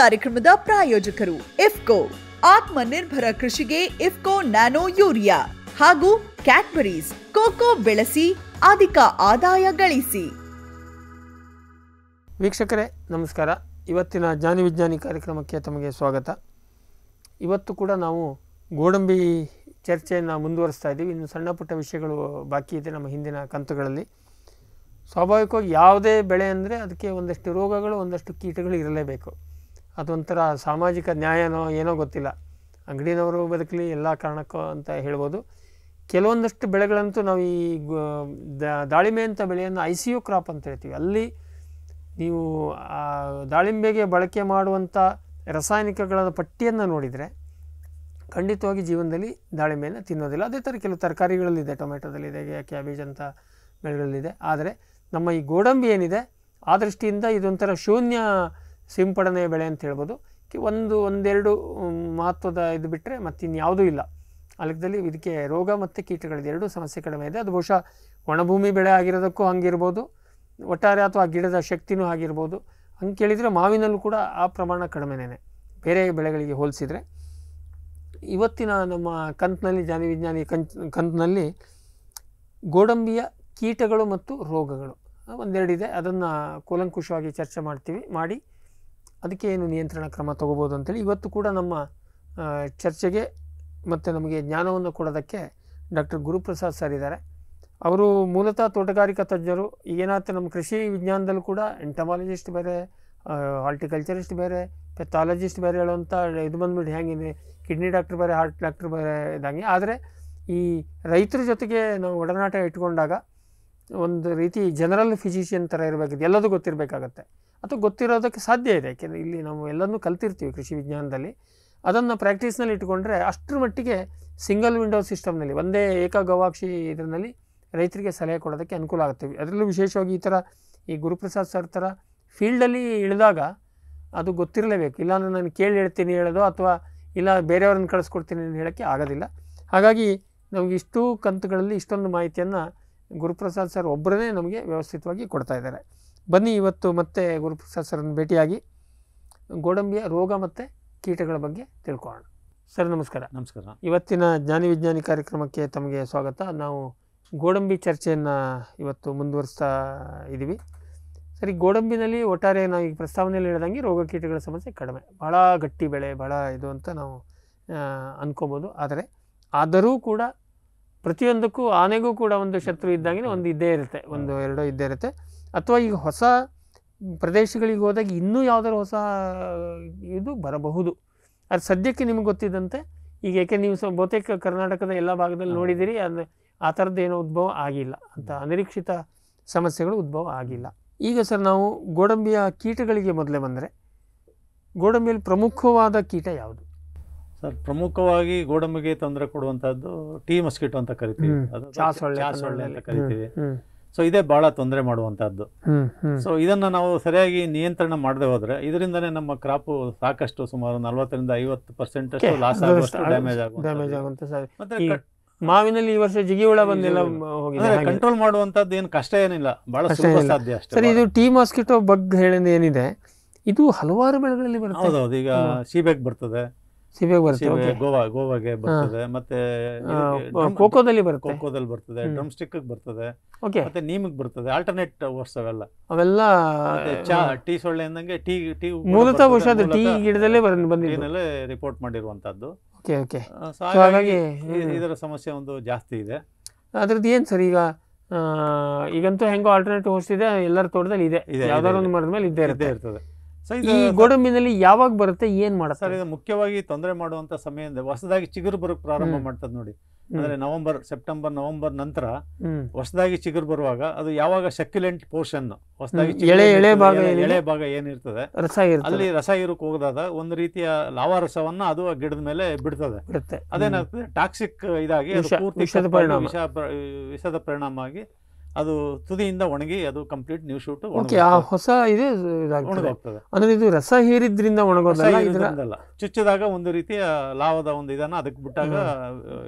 ಕಾರ್ಯಕ್ರಮದ ಪ್ರಾಯೋಜಕರು ಇಫ್ಕೋ ಆತ್ಮ ನಿರ್ಭರ ಕೃಷಿಗೆ ಇಫ್ಕೋ ನ್ಯಾನೋ ಯೂರಿಯಾ ಹಾಗೂ ಕ್ಯಾಟ್ಬರೀಸ್ ಕೋಕೋ ಬೆಳೆಸಿ ಅಧಿಕ ಆದಾಯ ಗಳಿಸಿ ವೀಕ್ಷಕರೇ ನಮಸ್ಕಾರ ಇವತ್ತಿನ ಜ್ಞಾನಿ ವಿಜ್ಞಾನಿ ಕಾರ್ಯಕ್ರಮಕ್ಕೆ ತಮಗೆ ಸ್ವಾಗತ ಇವತ್ತು ಕೂಡ ನಾವು ಗೋಡಂಬಿ ಚರ್ಚೆಯನ್ನು ಮುಂದುವರಿಸ್ತಾ ಇದ್ದೀವಿ ಇನ್ನು ಸಣ್ಣ ಪುಟ್ಟ ವಿಷಯಗಳು ಬಾಕಿ ಇದೆ ನಮ್ಮ ಹಿಂದಿನ ಕಂತುಗಳಲ್ಲಿ ಸ್ವಾಭಾವಿಕವಾಗಿ ಯಾವುದೇ ಬೆಳೆ ಅಂದರೆ ಅದಕ್ಕೆ ಒಂದಷ್ಟು ರೋಗಗಳು ಒಂದಷ್ಟು ಕೀಟಗಳು ಇರಲೇಬೇಕು ಅದೊಂಥರ ಸಾಮಾಜಿಕ ನ್ಯಾಯನೋ ಏನೋ ಗೊತ್ತಿಲ್ಲ ಅಂಗಡಿನವರು ಬದುಕಲಿ ಎಲ್ಲ ಕಾರಣಕ್ಕೂ ಅಂತ ಹೇಳ್ಬೋದು ಕೆಲವೊಂದಷ್ಟು ಬೆಳೆಗಳಂತೂ ನಾವು ಈ ದಾಳಿಂಬೆ ಅಂತ ಬೆಳೆಯನ್ನು ಐ ಸಿ ಯು ಕ್ರಾಪ್ ಅಂತ ಹೇಳ್ತೀವಿ ಅಲ್ಲಿ ನೀವು ದಾಳಿಂಬೆಗೆ ಬಳಕೆ ಮಾಡುವಂಥ ರಾಸಾಯನಿಕಗಳ ಪಟ್ಟಿಯನ್ನು ನೋಡಿದರೆ ಖಂಡಿತವಾಗಿ ಜೀವನದಲ್ಲಿ ದಾಳಿಂಬೆಯನ್ನು ತಿನ್ನೋದಿಲ್ಲ ಅದೇ ಥರ ಕೆಲವು ತರಕಾರಿಗಳಲ್ಲಿದೆ ಟೊಮೆಟೊದಲ್ಲಿದೆ ಕ್ಯಾಬೇಜ್ ಅಂತ ಬೆಳೆಗಳಲ್ಲಿದೆ ಆದರೆ ನಮ್ಮ ಈ ಗೋಡಂಬಿ ಏನಿದೆ ಆ ದೃಷ್ಟಿಯಿಂದ ಇದೊಂಥರ ಶೂನ್ಯ ಸಿಂಪಡಣೆ ಬೆಳೆ ಅಂತ ಹೇಳ್ಬೋದು ಒಂದು ಒಂದೆರಡು ಮಹತ್ವದ ಇದು ಬಿಟ್ಟರೆ ಮತ್ತಿನ್ಯಾವುದೂ ಇಲ್ಲ ಅಲ್ಲಿಗದಲ್ಲಿ ಇದಕ್ಕೆ ರೋಗ ಮತ್ತು ಕೀಟಗಳಿದೆ ಎರಡೂ ಸಮಸ್ಯೆ ಕಡಿಮೆ ಇದೆ ಅದು ಬಹುಶಃ ಒಣಭೂಮಿ ಬೆಳೆ ಆಗಿರೋದಕ್ಕೂ ಹಂಗಿರ್ಬೋದು ಒಟ್ಟಾರೆ ಅಥವಾ ಗಿಡದ ಶಕ್ತಿನೂ ಆಗಿರ್ಬೋದು ಹಂಗೆ ಕೇಳಿದರೆ ಮಾವಿನಲ್ಲೂ ಕೂಡ ಆ ಪ್ರಮಾಣ ಕಡಿಮೆನೇ ಬೇರೆ ಬೆಳೆಗಳಿಗೆ ಹೋಲಿಸಿದರೆ ಇವತ್ತಿನ ನಮ್ಮ ಕಂತ್ನಲ್ಲಿ ವಿಜ್ಞಾನಿ ಕಂತ್ ಕಂತಿನಲ್ಲಿ ಗೋಡಂಬಿಯ ಕೀಟಗಳು ಮತ್ತು ರೋಗಗಳು ಒಂದೆರಡಿದೆ ಅದನ್ನು ಕೂಲಂಕುಷವಾಗಿ ಚರ್ಚೆ ಮಾಡ್ತೀವಿ ಮಾಡಿ ಅದಕ್ಕೆ ಏನು ನಿಯಂತ್ರಣ ಕ್ರಮ ತಗೋಬೋದು ಅಂತೇಳಿ ಇವತ್ತು ಕೂಡ ನಮ್ಮ ಚರ್ಚೆಗೆ ಮತ್ತು ನಮಗೆ ಜ್ಞಾನವನ್ನು ಕೊಡೋದಕ್ಕೆ ಡಾಕ್ಟರ್ ಗುರುಪ್ರಸಾದ್ ಸರ್ ಇದ್ದಾರೆ ಅವರು ಮೂಲತಃ ತೋಟಗಾರಿಕಾ ತಜ್ಞರು ಏನಾಯ್ತು ನಮ್ಮ ಕೃಷಿ ವಿಜ್ಞಾನದಲ್ಲೂ ಕೂಡ ಎಂಟಮಾಲಜಿಸ್ಟ್ ಬೇರೆ ಹಾರ್ಟಿಕಲ್ಚರಿಸ್ಟ್ ಬೇರೆ ಪೆಥಾಲಜಿಸ್ಟ್ ಬೇರೆ ಹೇಳುವಂಥ ಇದು ಬಂದ್ಬಿಟ್ಟು ಹೇಗಿದೆ ಕಿಡ್ನಿ ಡಾಕ್ಟ್ರ್ ಬೇರೆ ಹಾರ್ಟ್ ಡಾಕ್ಟ್ರ್ ಬೇರೆ ಇದ್ದಂಗೆ ಆದರೆ ಈ ರೈತರ ಜೊತೆಗೆ ನಾವು ಒಡನಾಟ ಇಟ್ಕೊಂಡಾಗ ಒಂದು ರೀತಿ ಜನರಲ್ ಫಿಸಿಷಿಯನ್ ಥರ ಇರಬೇಕಿದೆ ಎಲ್ಲದೂ ಗೊತ್ತಿರಬೇಕಾಗತ್ತೆ ಅಥವಾ ಗೊತ್ತಿರೋದಕ್ಕೆ ಸಾಧ್ಯ ಇದೆ ಯಾಕೆಂದರೆ ಇಲ್ಲಿ ನಾವು ಎಲ್ಲನೂ ಕಲ್ತಿರ್ತೀವಿ ಕೃಷಿ ವಿಜ್ಞಾನದಲ್ಲಿ ಅದನ್ನು ಪ್ರಾಕ್ಟೀಸ್ನಲ್ಲಿ ಇಟ್ಕೊಂಡ್ರೆ ಅಷ್ಟರ ಮಟ್ಟಿಗೆ ಸಿಂಗಲ್ ವಿಂಡೋ ಸಿಸ್ಟಮ್ನಲ್ಲಿ ಒಂದೇ ಏಕ ಗವಾಕ್ಷಿ ಇದರಲ್ಲಿ ರೈತರಿಗೆ ಸಲಹೆ ಕೊಡೋದಕ್ಕೆ ಅನುಕೂಲ ಆಗುತ್ತೆ ಅದರಲ್ಲೂ ವಿಶೇಷವಾಗಿ ಈ ಥರ ಈ ಗುರುಪ್ರಸಾದ್ ಸರ್ ಥರ ಫೀಲ್ಡಲ್ಲಿ ಇಳಿದಾಗ ಅದು ಗೊತ್ತಿರಲೇಬೇಕು ಇಲ್ಲಾಂದರೆ ನಾನು ಕೇಳಿ ಹೇಳ್ತೀನಿ ಹೇಳೋದು ಅಥವಾ ಇಲ್ಲ ಬೇರೆಯವ್ರನ್ನ ಕಳಿಸ್ಕೊಡ್ತೀನಿ ಅಂತ ಹೇಳೋಕ್ಕೆ ಆಗೋದಿಲ್ಲ ಹಾಗಾಗಿ ನಮಗೆ ಇಷ್ಟು ಕಂತುಗಳಲ್ಲಿ ಇಷ್ಟೊಂದು ಮಾಹಿತಿಯನ್ನು ಗುರುಪ್ರಸಾದ್ ಸರ್ ಒಬ್ಬರನ್ನೇ ನಮಗೆ ವ್ಯವಸ್ಥಿತವಾಗಿ ಕೊಡ್ತಾ ಇದ್ದಾರೆ ಬನ್ನಿ ಇವತ್ತು ಮತ್ತೆ ಗುರುಪ್ರಸಾದ್ ಸರ್ನ ಭೇಟಿಯಾಗಿ ಗೋಡಂಬಿಯ ರೋಗ ಮತ್ತು ಕೀಟಗಳ ಬಗ್ಗೆ ತಿಳ್ಕೊಳ್ಳೋಣ ಸರ್ ನಮಸ್ಕಾರ ನಮಸ್ಕಾರ ಇವತ್ತಿನ ಜ್ಞಾನಿ ವಿಜ್ಞಾನಿ ಕಾರ್ಯಕ್ರಮಕ್ಕೆ ತಮಗೆ ಸ್ವಾಗತ ನಾವು ಗೋಡಂಬಿ ಚರ್ಚೆಯನ್ನು ಇವತ್ತು ಮುಂದುವರಿಸ್ತಾ ಇದ್ದೀವಿ ಸರಿ ಗೋಡಂಬಿನಲ್ಲಿ ಒಟ್ಟಾರೆ ನಾವು ಈಗ ಪ್ರಸ್ತಾವನೆಯಲ್ಲಿ ಹೇಳಿದಂಗೆ ರೋಗ ಕೀಟಗಳ ಸಮಸ್ಯೆ ಕಡಿಮೆ ಭಾಳ ಗಟ್ಟಿ ಬೆಳೆ ಭಾಳ ಇದು ಅಂತ ನಾವು ಅಂದ್ಕೋಬೋದು ಆದರೆ ಆದರೂ ಕೂಡ ಪ್ರತಿಯೊಂದಕ್ಕೂ ಆನೆಗೂ ಕೂಡ ಒಂದು ಶತ್ರು ಇದ್ದಾಗೆ ಒಂದು ಇದ್ದೇ ಇರುತ್ತೆ ಒಂದು ಎರಡೋ ಇದ್ದೇ ಇರುತ್ತೆ ಅಥವಾ ಈಗ ಹೊಸ ಪ್ರದೇಶಗಳಿಗೆ ಹೋದಾಗ ಇನ್ನೂ ಯಾವುದಾದ್ರು ಹೊಸ ಇದು ಬರಬಹುದು ಅದು ಸದ್ಯಕ್ಕೆ ನಿಮ್ಗೆ ಗೊತ್ತಿದ್ದಂತೆ ಈಗ ಯಾಕೆ ನೀವು ಸ ಬಹುತೇಕ ಕರ್ನಾಟಕದ ಎಲ್ಲ ಭಾಗದಲ್ಲಿ ನೋಡಿದ್ದೀರಿ ಅಂದರೆ ಆ ಥರದ್ದು ಏನೋ ಉದ್ಭವ ಆಗಿಲ್ಲ ಅಂತ ಅನಿರೀಕ್ಷಿತ ಸಮಸ್ಯೆಗಳು ಉದ್ಭವ ಆಗಿಲ್ಲ ಈಗ ಸರ್ ನಾವು ಗೋಡಂಬಿಯ ಕೀಟಗಳಿಗೆ ಮೊದಲೇ ಬಂದರೆ ಗೋಡಂಬಿಯಲ್ಲಿ ಪ್ರಮುಖವಾದ ಕೀಟ ಯಾವುದು ಸರ್ ಪ್ರಮುಖವಾಗಿ ಗೋಡಂಬಿಗೆ ತೊಂದರೆ ಕೊಡುವಂತಹದ್ದು ಟೀ ಮಸ್ಕಿಟೋ ಅಂತ ಕರಿತೀವಿ ಕರಿತೀವಿ ಸೊ ಇದೇ ಬಹಳ ತೊಂದರೆ ಮಾಡುವಂತಹದ್ದು ಸೊ ಇದನ್ನ ನಾವು ಸರಿಯಾಗಿ ನಿಯಂತ್ರಣ ಮಾಡದೆ ಹೋದ್ರೆ ಇದರಿಂದನೇ ನಮ್ಮ ಕ್ರಾಪ್ ಸಾಕಷ್ಟು ಸುಮಾರು ನಲವತ್ತರಿಂದ ಐವತ್ತು ಪರ್ಸೆಂಟ್ ಲಾಸ್ ಡ್ಯಾಮೇಜ್ ಮಾವಿನಲ್ಲಿ ಈ ವರ್ಷ ಜಿಗಿಹುಳ ಬಂದಿಲ್ಲ ಕಂಟ್ರೋಲ್ ಮಾಡುವಂತದ್ದು ಏನು ಕಷ್ಟ ಏನಿಲ್ಲ ಬಹಳ ಸಾಧ್ಯ ಅಷ್ಟೇ ಇದು ಟೀ ಮಸ್ಕಿಟೋ ಬಗ್ ಹೇಳಿದ ಏನಿದೆ ಇದು ಹಲವಾರು ಬೆಳೆಗಳಲ್ಲಿ ಬರ್ತದೆ ಹೌದೌದು ಈಗ ಸೀಬೆಗ್ ಬರ್ತದೆ ಸಿಬಿಐಗೆ ಬರ್ತದೆ ಗೋವಾ ಗೋವಾಗೆ ಬರ್ತದೆ ಮತ್ತೆ ಕೋಕೋದಲ್ಲಿ ಬರುತ್ತೆ ಕೋಕೋದಲ್ಲಿ ಬರ್ತದೆ ಡ್ರಮ್ ಸ್ಟಿಕ್ ಬರ್ತದೆ ಮತ್ತೆ ನೀಮಿಗೆ ಬರ್ತದೆ ಆಲ್ಟರ್ನೇಟ್ ವರ್ಸ್ ಅವೆಲ್ಲ ಅವೆಲ್ಲ ಚಾ ಟೀ ಸೊಳ್ಳೆ ಅಂದಂಗೆ ಟೀ ಟೀ ಮೂಲತಃ ಬಹುಶಃ ಟೀ ಗಿಡದಲ್ಲೇ ಬಂದಿದೆ ರಿಪೋರ್ಟ್ ಮಾಡಿರುವಂತದ್ದು ಓಕೆ ಓಕೆ ಹಾಗಾಗಿ ಇದರ ಸಮಸ್ಯೆ ಒಂದು ಜಾಸ್ತಿ ಇದೆ ಅದ್ರದ್ದು ಏನು ಸರ್ ಈಗ ಈಗಂತೂ ಹೆಂಗೋ ಆಲ್ಟರ್ನೇಟ್ ವರ್ಷ ಇದೆ ಎಲ್ಲರ ತೋಟದಲ್ಲಿ ಇದೆ ಯಾವ್ದಾದ್ರು ಒಂದು ಮರದ ಮೇಲೆ ಇದ್ದೇ ಇರ್ತದೆ ಈ ಗೋಡಂಬಿನಲ್ಲಿ ಯಾವಾಗ ಬರುತ್ತೆ ಏನ್ ಮಾಡುತ್ತೆ ಸರ್ ಇದು ಮುಖ್ಯವಾಗಿ ತೊಂದರೆ ಮಾಡುವಂತ ಸಮಯ ಹೊಸದಾಗಿ ಚಿಗುರು ಬರಕ್ ಪ್ರಾರಂಭ ಮಾಡ್ತದೆ ನೋಡಿ ಅಂದ್ರೆ ನವೆಂಬರ್ ಸೆಪ್ಟೆಂಬರ್ ನವೆಂಬರ್ ನಂತರ ಹೊಸದಾಗಿ ಚಿಗುರು ಬರುವಾಗ ಅದು ಯಾವಾಗ ಸಕ್ಯುಲೆಂಟ್ ಪೋರ್ಷನ್ ಹೊಸದಾಗಿ ಎಳೆ ಭಾಗ ಎಳೆ ಭಾಗ ಏನಿರ್ತದೆ ಅಲ್ಲಿ ರಸ ಇರಕ್ ಹೋಗದಾಗ ಒಂದು ರೀತಿಯ ಲಾವ ರಸವನ್ನ ಅದು ಗಿಡದ ಮೇಲೆ ಬಿಡ್ತದೆ ಅದೇನಾಗ್ತದೆ ಟಾಕ್ಸಿಕ್ ಇದಾಗಿ ಪೂರ್ತಿ ವಿಷದ ಪರಿಣಾಮ ಆಗಿ ಅದು ತುದಿಯಿಂದ ಒಣಗಿ ಅದು ಕಂಪ್ಲೀಟ್ ನ್ಯೂ ಶೂಟ್ ಓಕೆ ಆ ಹೊಸ ಇದು ಒಣಗೋಗ್ತದೆ ಅಂದ್ರೆ ಇದು ರಸ ಹೀರಿದ್ರಿಂದ ಒಣಗೋದಲ್ಲ ಚುಚ್ಚಿದಾಗ ಒಂದು ರೀತಿಯ ಲಾವದ ಒಂದು ಇದನ್ನ ಅದಕ್ಕೆ ಬಿಟ್ಟಾಗ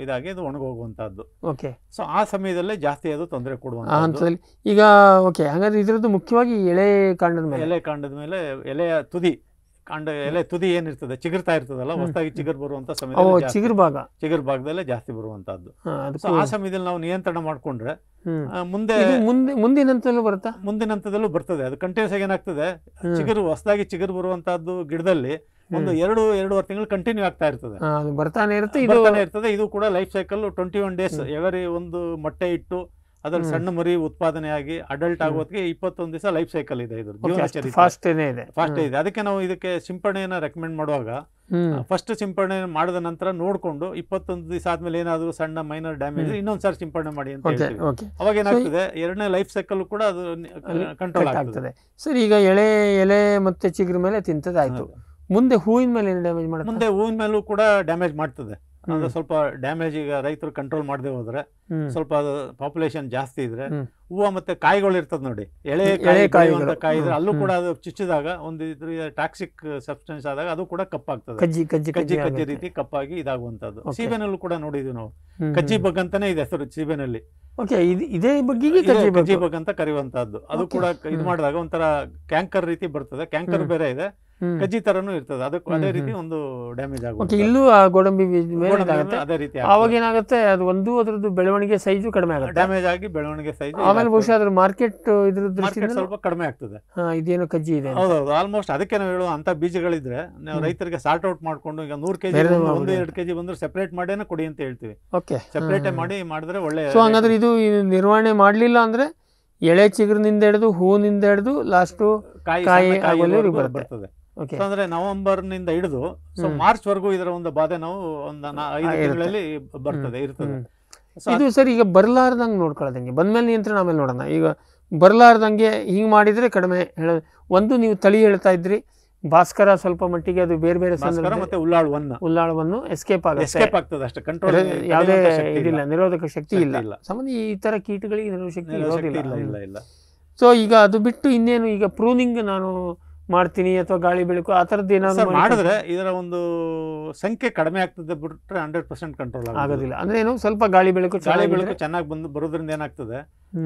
ಇದಾಗಿ ಅದು ಒಣಗೋಗುವಂತಹದ್ದು ಓಕೆ ಸೊ ಆ ಸಮಯದಲ್ಲೇ ಜಾಸ್ತಿ ಅದು ತೊಂದರೆ ಕೊಡುವಂತ ಹಂತದಲ್ಲಿ ಈಗ ಓಕೆ ಹಾಗಾದ್ರೆ ಇದರದ್ದು ಮುಖ್ಯವಾಗಿ ಎಲೆ ಕಾಂಡದ ಮೇಲೆ ಎಲೆ ಕಾಂಡದ ಮೇಲೆ ಎಲೆಯ ತುದಿ ಕಾಂಡ ಎಲೆ ತುದಿ ಏನಿರ್ತದೆ ಚಿಗುರ್ತಾ ಇರ್ತದಲ್ಲ ಹೊಸದಾಗಿ ಚಿಗುರ್ ಬರುವಂತ ಸಮಯ ಚಿಗುರ್ ಭಾಗ ಚಿಗುರ್ ಭಾಗದಲ್ಲೇ ಜಾಸ್ತಿ ಬರುವಂತದ್ದು ಆ ಸಮಯದಲ್ಲಿ ನಾವು ನಿಯಂತ್ರಣ ಮಾಡ್ಕೊಂಡ್ರೆ ಮುಂದೆ ಮುಂದೆ ಮುಂದಿನ ಬರುತ್ತಾ ಮುಂದಿನ ಹಂತದಲ್ಲೂ ಬರ್ತದೆ ಅದು ಕಂಟಿನ್ಯೂಸ್ ಆಗಿ ಏನಾಗ್ತದೆ ಚಿಗುರು ಹೊಸದಾಗಿ ಚಿಗುರು ಬರುವಂತಹದ್ದು ಗಿಡದಲ್ಲಿ ಒಂದು ಎರಡು ಎರಡೂವರೆ ತಿಂಗಳು ಕಂಟಿನ್ಯೂ ಆಗ್ತಾ ಇರ್ತದೆ ಬರ್ತಾನೆ ಇರುತ್ತೆ ಇರ್ತದೆ ಇದು ಕೂಡ life cycle twenty one days every ಒಂದು ಮೊಟ್ಟೆ ಇಟ್ಟು ಅದ್ರಲ್ಲಿ ಸಣ್ಣ ಮರಿ ಉತ್ಪಾದನೆ ಆಗಿ ಅಡಲ್ಟ್ ಆಗೋದಕ್ಕೆ ಇಪ್ಪತ್ತೊಂದು ದಿವಸ ಲೈಫ್ ಸೈಕಲ್ ಇದೆ ಇದು ಫಾಸ್ಟ್ ಇದೆ ಅದಕ್ಕೆ ನಾವು ಇದಕ್ಕೆ ಸಿಂಪಣೆಯನ್ನ ರೆಕಮೆಂಡ್ ಮಾಡುವಾಗ ಫಸ್ಟ್ ಸಿಂಪರಣೆ ಮಾಡಿದ ನಂತರ ನೋಡಿಕೊಂಡು ಇಪ್ಪತ್ತೊಂದು ದಿವಸ ಆದ್ಮೇಲೆ ಏನಾದರೂ ಸಣ್ಣ ಮೈನರ್ ಡ್ಯಾಮೇಜ್ ಇನ್ನೊಂದ್ಸಾರಿ ಸಿಂಪರಣೆ ಮಾಡಿ ಅಂತ ಅವಾಗ ಏನಾಗ್ತದೆ ಎರಡನೇ ಲೈಫ್ ಸೈಕಲ್ ಕೂಡ ಅದು ಕಂಟ್ರೋಲ್ ಆಗ್ತದೆ ಸರ್ ಈಗ ಎಳೆ ಎಲೆ ಮತ್ತೆ ಚಿಗ್ರ ಮೇಲೆ ತಿಂತದಾಯ್ತು ಮುಂದೆ ಹೂವಿನ ಮೇಲೆ ಡ್ಯಾಮೇಜ್ ಮುಂದೆ ಹೂವಿನ ಮೇಲೂ ಕೂಡ ಡ್ಯಾಮೇಜ್ ಮಾಡ್ತದೆ ಅಂದ್ರೆ ಸ್ವಲ್ಪ ಡ್ಯಾಮೇಜ್ ಈಗ ರೈತರು ಕಂಟ್ರೋಲ್ ಮಾಡದೆ ಹೋದ್ರೆ ಸ್ವಲ್ಪ ಪಾಪ್ಯುಲೇಷನ್ ಜಾಸ್ತಿ ಇದ್ರೆ ಹೂವು ಮತ್ತೆ ಕಾಯಿಗಳು ಇರ್ತದೆ ನೋಡಿ ಎಳೆ ಕಾಯಿ ಕಾಯಿ ಇದ್ರೆ ಅಲ್ಲೂ ಕೂಡ ಅದು ಚುಚ್ಚಿದಾಗ ಒಂದು ಟಾಕ್ಸಿಕ್ ಸಬ್ಸ್ಟೆನ್ಸ್ ಆದಾಗ ಅದು ಕೂಡ ಕಪ್ಪಾಗ್ತದೆ ಕಜ್ಜಿ ಕಜ್ಜಿ ಕಜ್ಜಿ ರೀತಿ ಕಪ್ಪಾಗಿ ಇದಾಗುವಂತದ್ದು ಸೀಬೆನಲ್ಲೂ ಕೂಡ ನೋಡಿದ್ವಿ ನಾವು ಕಜ್ಜಿ ಬಗ್ ಅಂತಾನೆ ಇದೆ ಹೆಸರು ಸೀಬೆನಲ್ಲಿ ಇದೇ ಬಗ್ಗೆ ಅಂತ ಕರೆಯುವಂತಹದ್ದು ಅದು ಕೂಡ ಇದು ಮಾಡಿದಾಗ ಒಂಥರ ಕ್ಯಾಂಕರ್ ರೀತಿ ಬರ್ತದೆ ಕ್ಯಾಂಕರ್ ಬೇರೆ ಇದೆ ಕಜ್ಜಿ ತರನು ಇರ್ತದೆ ಅದಕ್ಕೂ ಅದೇ ರೀತಿ ಒಂದು ಡ್ಯಾಮೇಜ್ ಆಗುತ್ತೆ ಇಲ್ಲೂ ಆ ಗೋಡಂಬಿ ಅದೇ ರೀತಿ ಅವಾಗ ಏನಾಗುತ್ತೆ ಅದು ಒಂದು ಅದರದ್ದು ಬೆಳವಣಿಗೆ ಸೈಜು ಕಡಿಮೆ ಆಗುತ್ತೆ ಡ್ಯಾಮೇಜ್ ಆಗಿ ಬೆಳವಣಿಗೆ ಸೈಜ್ ಆಮೇಲೆ ಬಹುಶಃ ಅದ್ರ ಮಾರ್ಕೆಟ್ ಇದ್ರ ದೃಷ್ಟಿಯಿಂದ ಸ್ವಲ್ಪ ಕಡಿಮೆ ಆಗ್ತದೆ ಇದೇನು ಕಜ್ಜಿ ಇದೆ ಹೌದೌದು ಆಲ್ಮೋಸ್ಟ್ ಅದಕ್ಕೆ ನಾವು ಹೇಳುವ ಅಂತ ಬೀಜಗಳಿದ್ರೆ ನಾವು ರೈತರಿಗೆ ಸಾರ್ಟ್ ಔಟ್ ಮಾಡ್ಕೊಂಡು ಈಗ ನೂರು ಕೆಜಿ ಒಂದು ಎರಡು ಕೆಜಿ ಬಂದ್ರೆ ಸೆಪರೇಟ್ ಮಾಡೇನೆ ಕೊಡಿ ಅಂತ ಹೇಳ್ತೀವಿ ಓಕೆ ಸೆಪರೇಟ್ ಮಾಡಿ ಮಾಡಿದ್ರೆ ಒಳ್ಳೆ ಸೊ ಹಂಗಾದ್ರೆ ಇದು ನಿರ್ವಹಣೆ ಮಾಡಲಿಲ್ಲ ಅಂದ್ರೆ ಎಳೆ ಚಿಗುರಿನಿಂದ ಹಿಡಿದು ಹೂವಿನಿಂದ ಹಿಡಿದು ಲಾಸ್ಟು ಕಾಯಿ ಕಾಯಿ ಬರ್ತದೆ ಅಂದ್ರೆ ನಿಂದ ಹಿಡಿದು ಸೊ ಮಾರ್ಚ್ ವರೆಗೂ ಇದರ ಒಂದು ಬಾಧೆ ನಾವು ಒಂದು ಐದು ತಿಂಗಳಲ್ಲಿ ಬರ್ತದೆ ಇರ್ತದೆ ಇದು ಸರ್ ಈಗ ಬರ್ಲಾರ್ದಂಗೆ ನೋಡ್ಕೊಳ್ಳೋದಂಗೆ ಮೇಲೆ ನಿಯಂತ್ರಣ ಆಮೇಲೆ ನೋಡೋಣ ಈಗ ಬರಲಾರ್ದಂಗೆ ಹಿಂಗೆ ಮಾಡಿದ್ರೆ ಕಡಿಮೆ ಹೇಳೋದು ಒಂದು ನೀವು ತಳಿ ಹೇಳ್ತಾ ಇದ್ರಿ ಭಾಸ್ಕರ ಸ್ವಲ್ಪ ಮಟ್ಟಿಗೆ ಅದು ಬೇರೆ ಬೇರೆ ಮತ್ತೆ ಉಲ್ಲಾಳವನ್ನು ಉಲ್ಲಾಳವನ್ನು ಎಸ್ಕೇಪ್ ಆಗುತ್ತೆ ಎಸ್ಕೇಪ್ ಆಗ್ತದೆ ಅಷ್ಟೇ ಕಂಟ್ರೋಲ್ ಯಾವುದೇ ಇದಿಲ್ಲ ನಿರೋಧಕ ಶಕ್ತಿ ಇಲ್ಲ ಇಲ್ಲ ಸಾಮಾನ್ಯ ಈ ತರ ಕೀಟಗಳಿಗೆ ನಿರೋಧಕ ಶಕ್ತಿ ಇರೋದಿಲ್ಲ ಸೊ ಈಗ ಅದು ಬಿಟ್ಟು ಇನ್ನೇನು ಈಗ ಪ್ರೂನಿಂಗ್ ನಾನು ಮಾಡ್ತೀನಿ ಅಥವಾ ಗಾಳಿ ಬೆಳಕು ಆ ಥರದ್ದು ಏನಾದ್ರು ಮಾಡಿದ್ರೆ ಇದರ ಒಂದು ಸಂಖ್ಯೆ ಕಡಿಮೆ ಆಗ್ತದೆ ಬಿಟ್ಟರೆ ಹಂಡ್ರೆಡ್ ಪರ್ಸೆಂಟ್ ಕಂಟ್ರೋಲ್ ಆಗೋದಿಲ್ಲ ಅಂದ್ರೆ ಏನು ಸ್ವಲ್ಪ ಗಾಳಿ ಬೆಳಕು ಗಾಳಿ ಬೆಳಕು ಚೆನ್ನಾಗಿ ಬಂದು ಬರೋದ್ರಿಂದ ಏನಾಗ್ತದೆ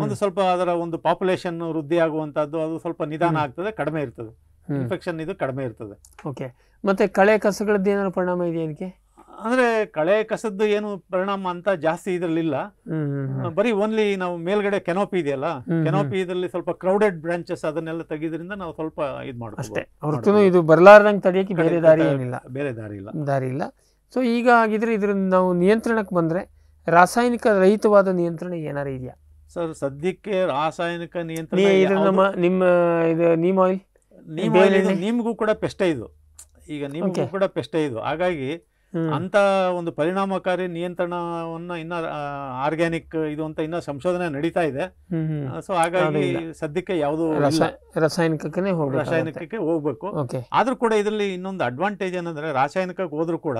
ಒಂದು ಸ್ವಲ್ಪ ಅದರ ಒಂದು ಪಾಪ್ಯುಲೇಷನ್ ವೃದ್ಧಿ ಆಗುವಂತದ್ದು ಅದು ಸ್ವಲ್ಪ ನಿಧಾನ ಆಗ್ತದೆ ಕಡಿಮೆ ಇರ್ತದೆ ಇನ್ಫೆಕ್ಷನ್ ಇದು ಕಡಿಮೆ ಇರ್ತದೆ ಓಕೆ ಮತ್ತೆ ಕಳೆ ಕಸಗಳದ್ದು ಏನಾದ್ರು ಪರಿಣಾಮ ಇದೆಯಾ ಅದಕ್ಕೆ ಅಂದ್ರೆ ಕಳೆ ಕಸದ್ದು ಏನು ಪರಿಣಾಮ ಅಂತ ಜಾಸ್ತಿ ಇದ್ರಲ್ಲಿಲ್ಲ ಬರೀ ಓನ್ಲಿ ನಾವು ಮೇಲ್ಗಡೆ ಕೆನೋಪಿ ಇದೆಯಲ್ಲ ಕೆನೋಪಿ ಇದರಲ್ಲಿ ಸ್ವಲ್ಪ ಕ್ರೌಡೆಡ್ ಬ್ರಾಂಚಸ್ ಅದನ್ನೆಲ್ಲ ತೆಗೆದ್ರಿಂದ ನಾವು ಸ್ವಲ್ಪ ಇದು ಮಾಡೋದು ಅಷ್ಟೇ ಇದು ಬರಲಾರ್ದಂಗೆ ತಡೆಯಕ್ಕೆ ಬೇರೆ ದಾರಿ ಏನಿಲ್ಲ ಬೇರೆ ದಾರಿ ಇಲ್ಲ ದಾರಿ ಇಲ್ಲ ಸೊ ಈಗ ಆಗಿದ್ರೆ ಇದರಿಂದ ನಾವು ನಿಯಂತ್ರಣಕ್ಕೆ ಬಂದ್ರೆ ರಾಸಾಯನಿಕ ರಹಿತವಾದ ನಿಯಂತ್ರಣ ಏನಾರ ಇದೆಯಾ ಸರ್ ಸದ್ಯಕ್ಕೆ ರಾಸಾಯನಿಕ ನಿಯಂತ್ರಣ ನಿಮ್ಮ ಇದು ನೀಮ್ ಆಯಿಲ್ ನೀಮ್ ಆಯಿಲ್ ನಿಮಗೂ ಕೂಡ ಪೆಸ್ಟೇ ಇದು ಈಗ ನಿಮಗೂ ಕೂಡ ಪೆಸ್ಟೇ ಇದು ಹಾಗಾಗಿ ಅಂತ ಒಂದು ಪರಿಣಾಮಕಾರಿ ನಿಯಂತ್ರಣವನ್ನ ಇನ್ನ ಆರ್ಗ್ಯಾನಿಕ್ ಇದು ಅಂತ ಇನ್ನ ಸಂಶೋಧನೆ ನಡೀತಾ ಇದೆ ಸೊ ಹಾಗಾಗಿ ಸದ್ಯಕ್ಕೆ ಯಾವುದು ರಾಸಾಯನಿಕಕ್ಕೆ ರಾಸಾಯನಿಕಕ್ಕೆ ಹೋಗ್ಬೇಕು ಆದ್ರೂ ಕೂಡ ಇದರಲ್ಲಿ ಇನ್ನೊಂದು ಅಡ್ವಾಂಟೇಜ್ ಏನಂದ್ರೆ ರಾಸಾಯನಿಕಕ್ಕೆ ಹೋದ್ರು ಕೂಡ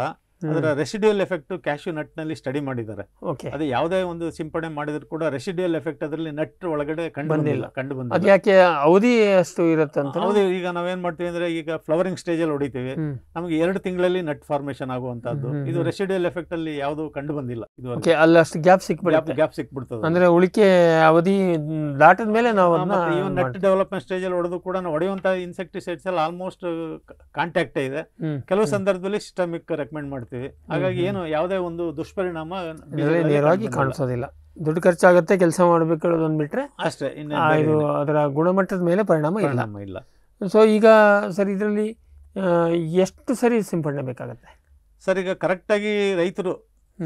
ಅದರ ರೆಸಿಡ್ಯೂಯಲ್ ಎಫೆಕ್ಟ್ ಕ್ಯಾಶ್ಯೂ ನಟ್ ನಲ್ಲಿ ಸ್ಟಡಿ ಮಾಡಿದ್ದಾರೆ ಅದು ಯಾವುದೇ ಒಂದು ಸಿಂಪಡಣೆ ಮಾಡಿದ್ರು ಕೂಡ ರೆಸಿಡ್ಯೂಯಲ್ ಎಫೆಕ್ಟ್ ಅದರಲ್ಲಿ ನಟ್ ಒಳಗಡೆ ಕಂಡು ಬಂದಿಲ್ಲ ಕಂಡು ಬಂದಿಲ್ಲ ಯಾಕೆ ಅವಧಿ ಅಷ್ಟು ಈಗ ನಾವೇನ್ ಮಾಡ್ತೀವಿ ಅಂದ್ರೆ ಈಗ ಫ್ಲವರಿಂಗ್ ಸ್ಟೇಜ್ ಅಲ್ಲಿ ಹೊಡಿತೀವಿ ನಮಗೆ ಎರಡು ತಿಂಗಳಲ್ಲಿ ನಟ್ ಫಾರ್ಮೇಶನ್ ಆಗುವಂತದ್ದು ಇದು ರೆಸಿಡ್ಯೂಯಲ್ ಎಫೆಕ್ಟ್ ಅಲ್ಲಿ ಯಾವುದು ಕಂಡು ಬಂದಿಲ್ಲ ಇದು ಅಲ್ಲಿ ಅಷ್ಟು ಗ್ಯಾಪ್ ಸಿಕ್ಬಿಡುತ್ತೆ ಗ್ಯಾಪ್ ಸಿಕ್ಬಿಡ್ತದೆ ಅಂದ್ರೆ ಉಳಿಕೆ ಅವಧಿ ದಾಟದ ಮೇಲೆ ನಾವು ನಟ್ ಡೆವಲಪ್ಮೆಂಟ್ ಸ್ಟೇಜ್ ಅಲ್ಲಿ ಹೊಡೆದು ಕೂಡ ಹೊಡೆಯುವಂತಹ ಇನ್ಸೆಕ್ಟಿಸೈಡ್ಸ್ ಅಲ್ಲಿ ಆಲ್ಮೋಸ್ಟ್ ಕಾಂಟ್ಯಾಕ್ಟ್ ಇದೆ ಕೆಲವು ಸಂದರ್ಭದಲ್ಲಿ ಸಿಸ್ಟಮಿಕ್ ರೆಕಮೆಂಡ್ ಮಾಡ್ತೀವಿ ಹಾಗಾಗಿ ಏನು ಯಾವುದೇ ಒಂದು ದುಷ್ಪರಿಣಾಮ ನೇರವಾಗಿ ಕಾಣಿಸೋದಿಲ್ಲ ದುಡ್ಡು ಖರ್ಚಾಗತ್ತೆ ಕೆಲಸ ಮಾಡಬೇಕು ಹೇಳೋದೊಂದು ಬಿಟ್ಟರೆ ಅಷ್ಟೇ ಇದು ಅದರ ಗುಣಮಟ್ಟದ ಮೇಲೆ ಪರಿಣಾಮ ಇಲ್ಲ ಇಲ್ಲ ಸೊ ಈಗ ಸರ್ ಇದರಲ್ಲಿ ಎಷ್ಟು ಸರಿ ಸಿಂಪಡಣೆ ಬೇಕಾಗುತ್ತೆ ಸರ್ ಈಗ ಕರೆಕ್ಟಾಗಿ ರೈತರು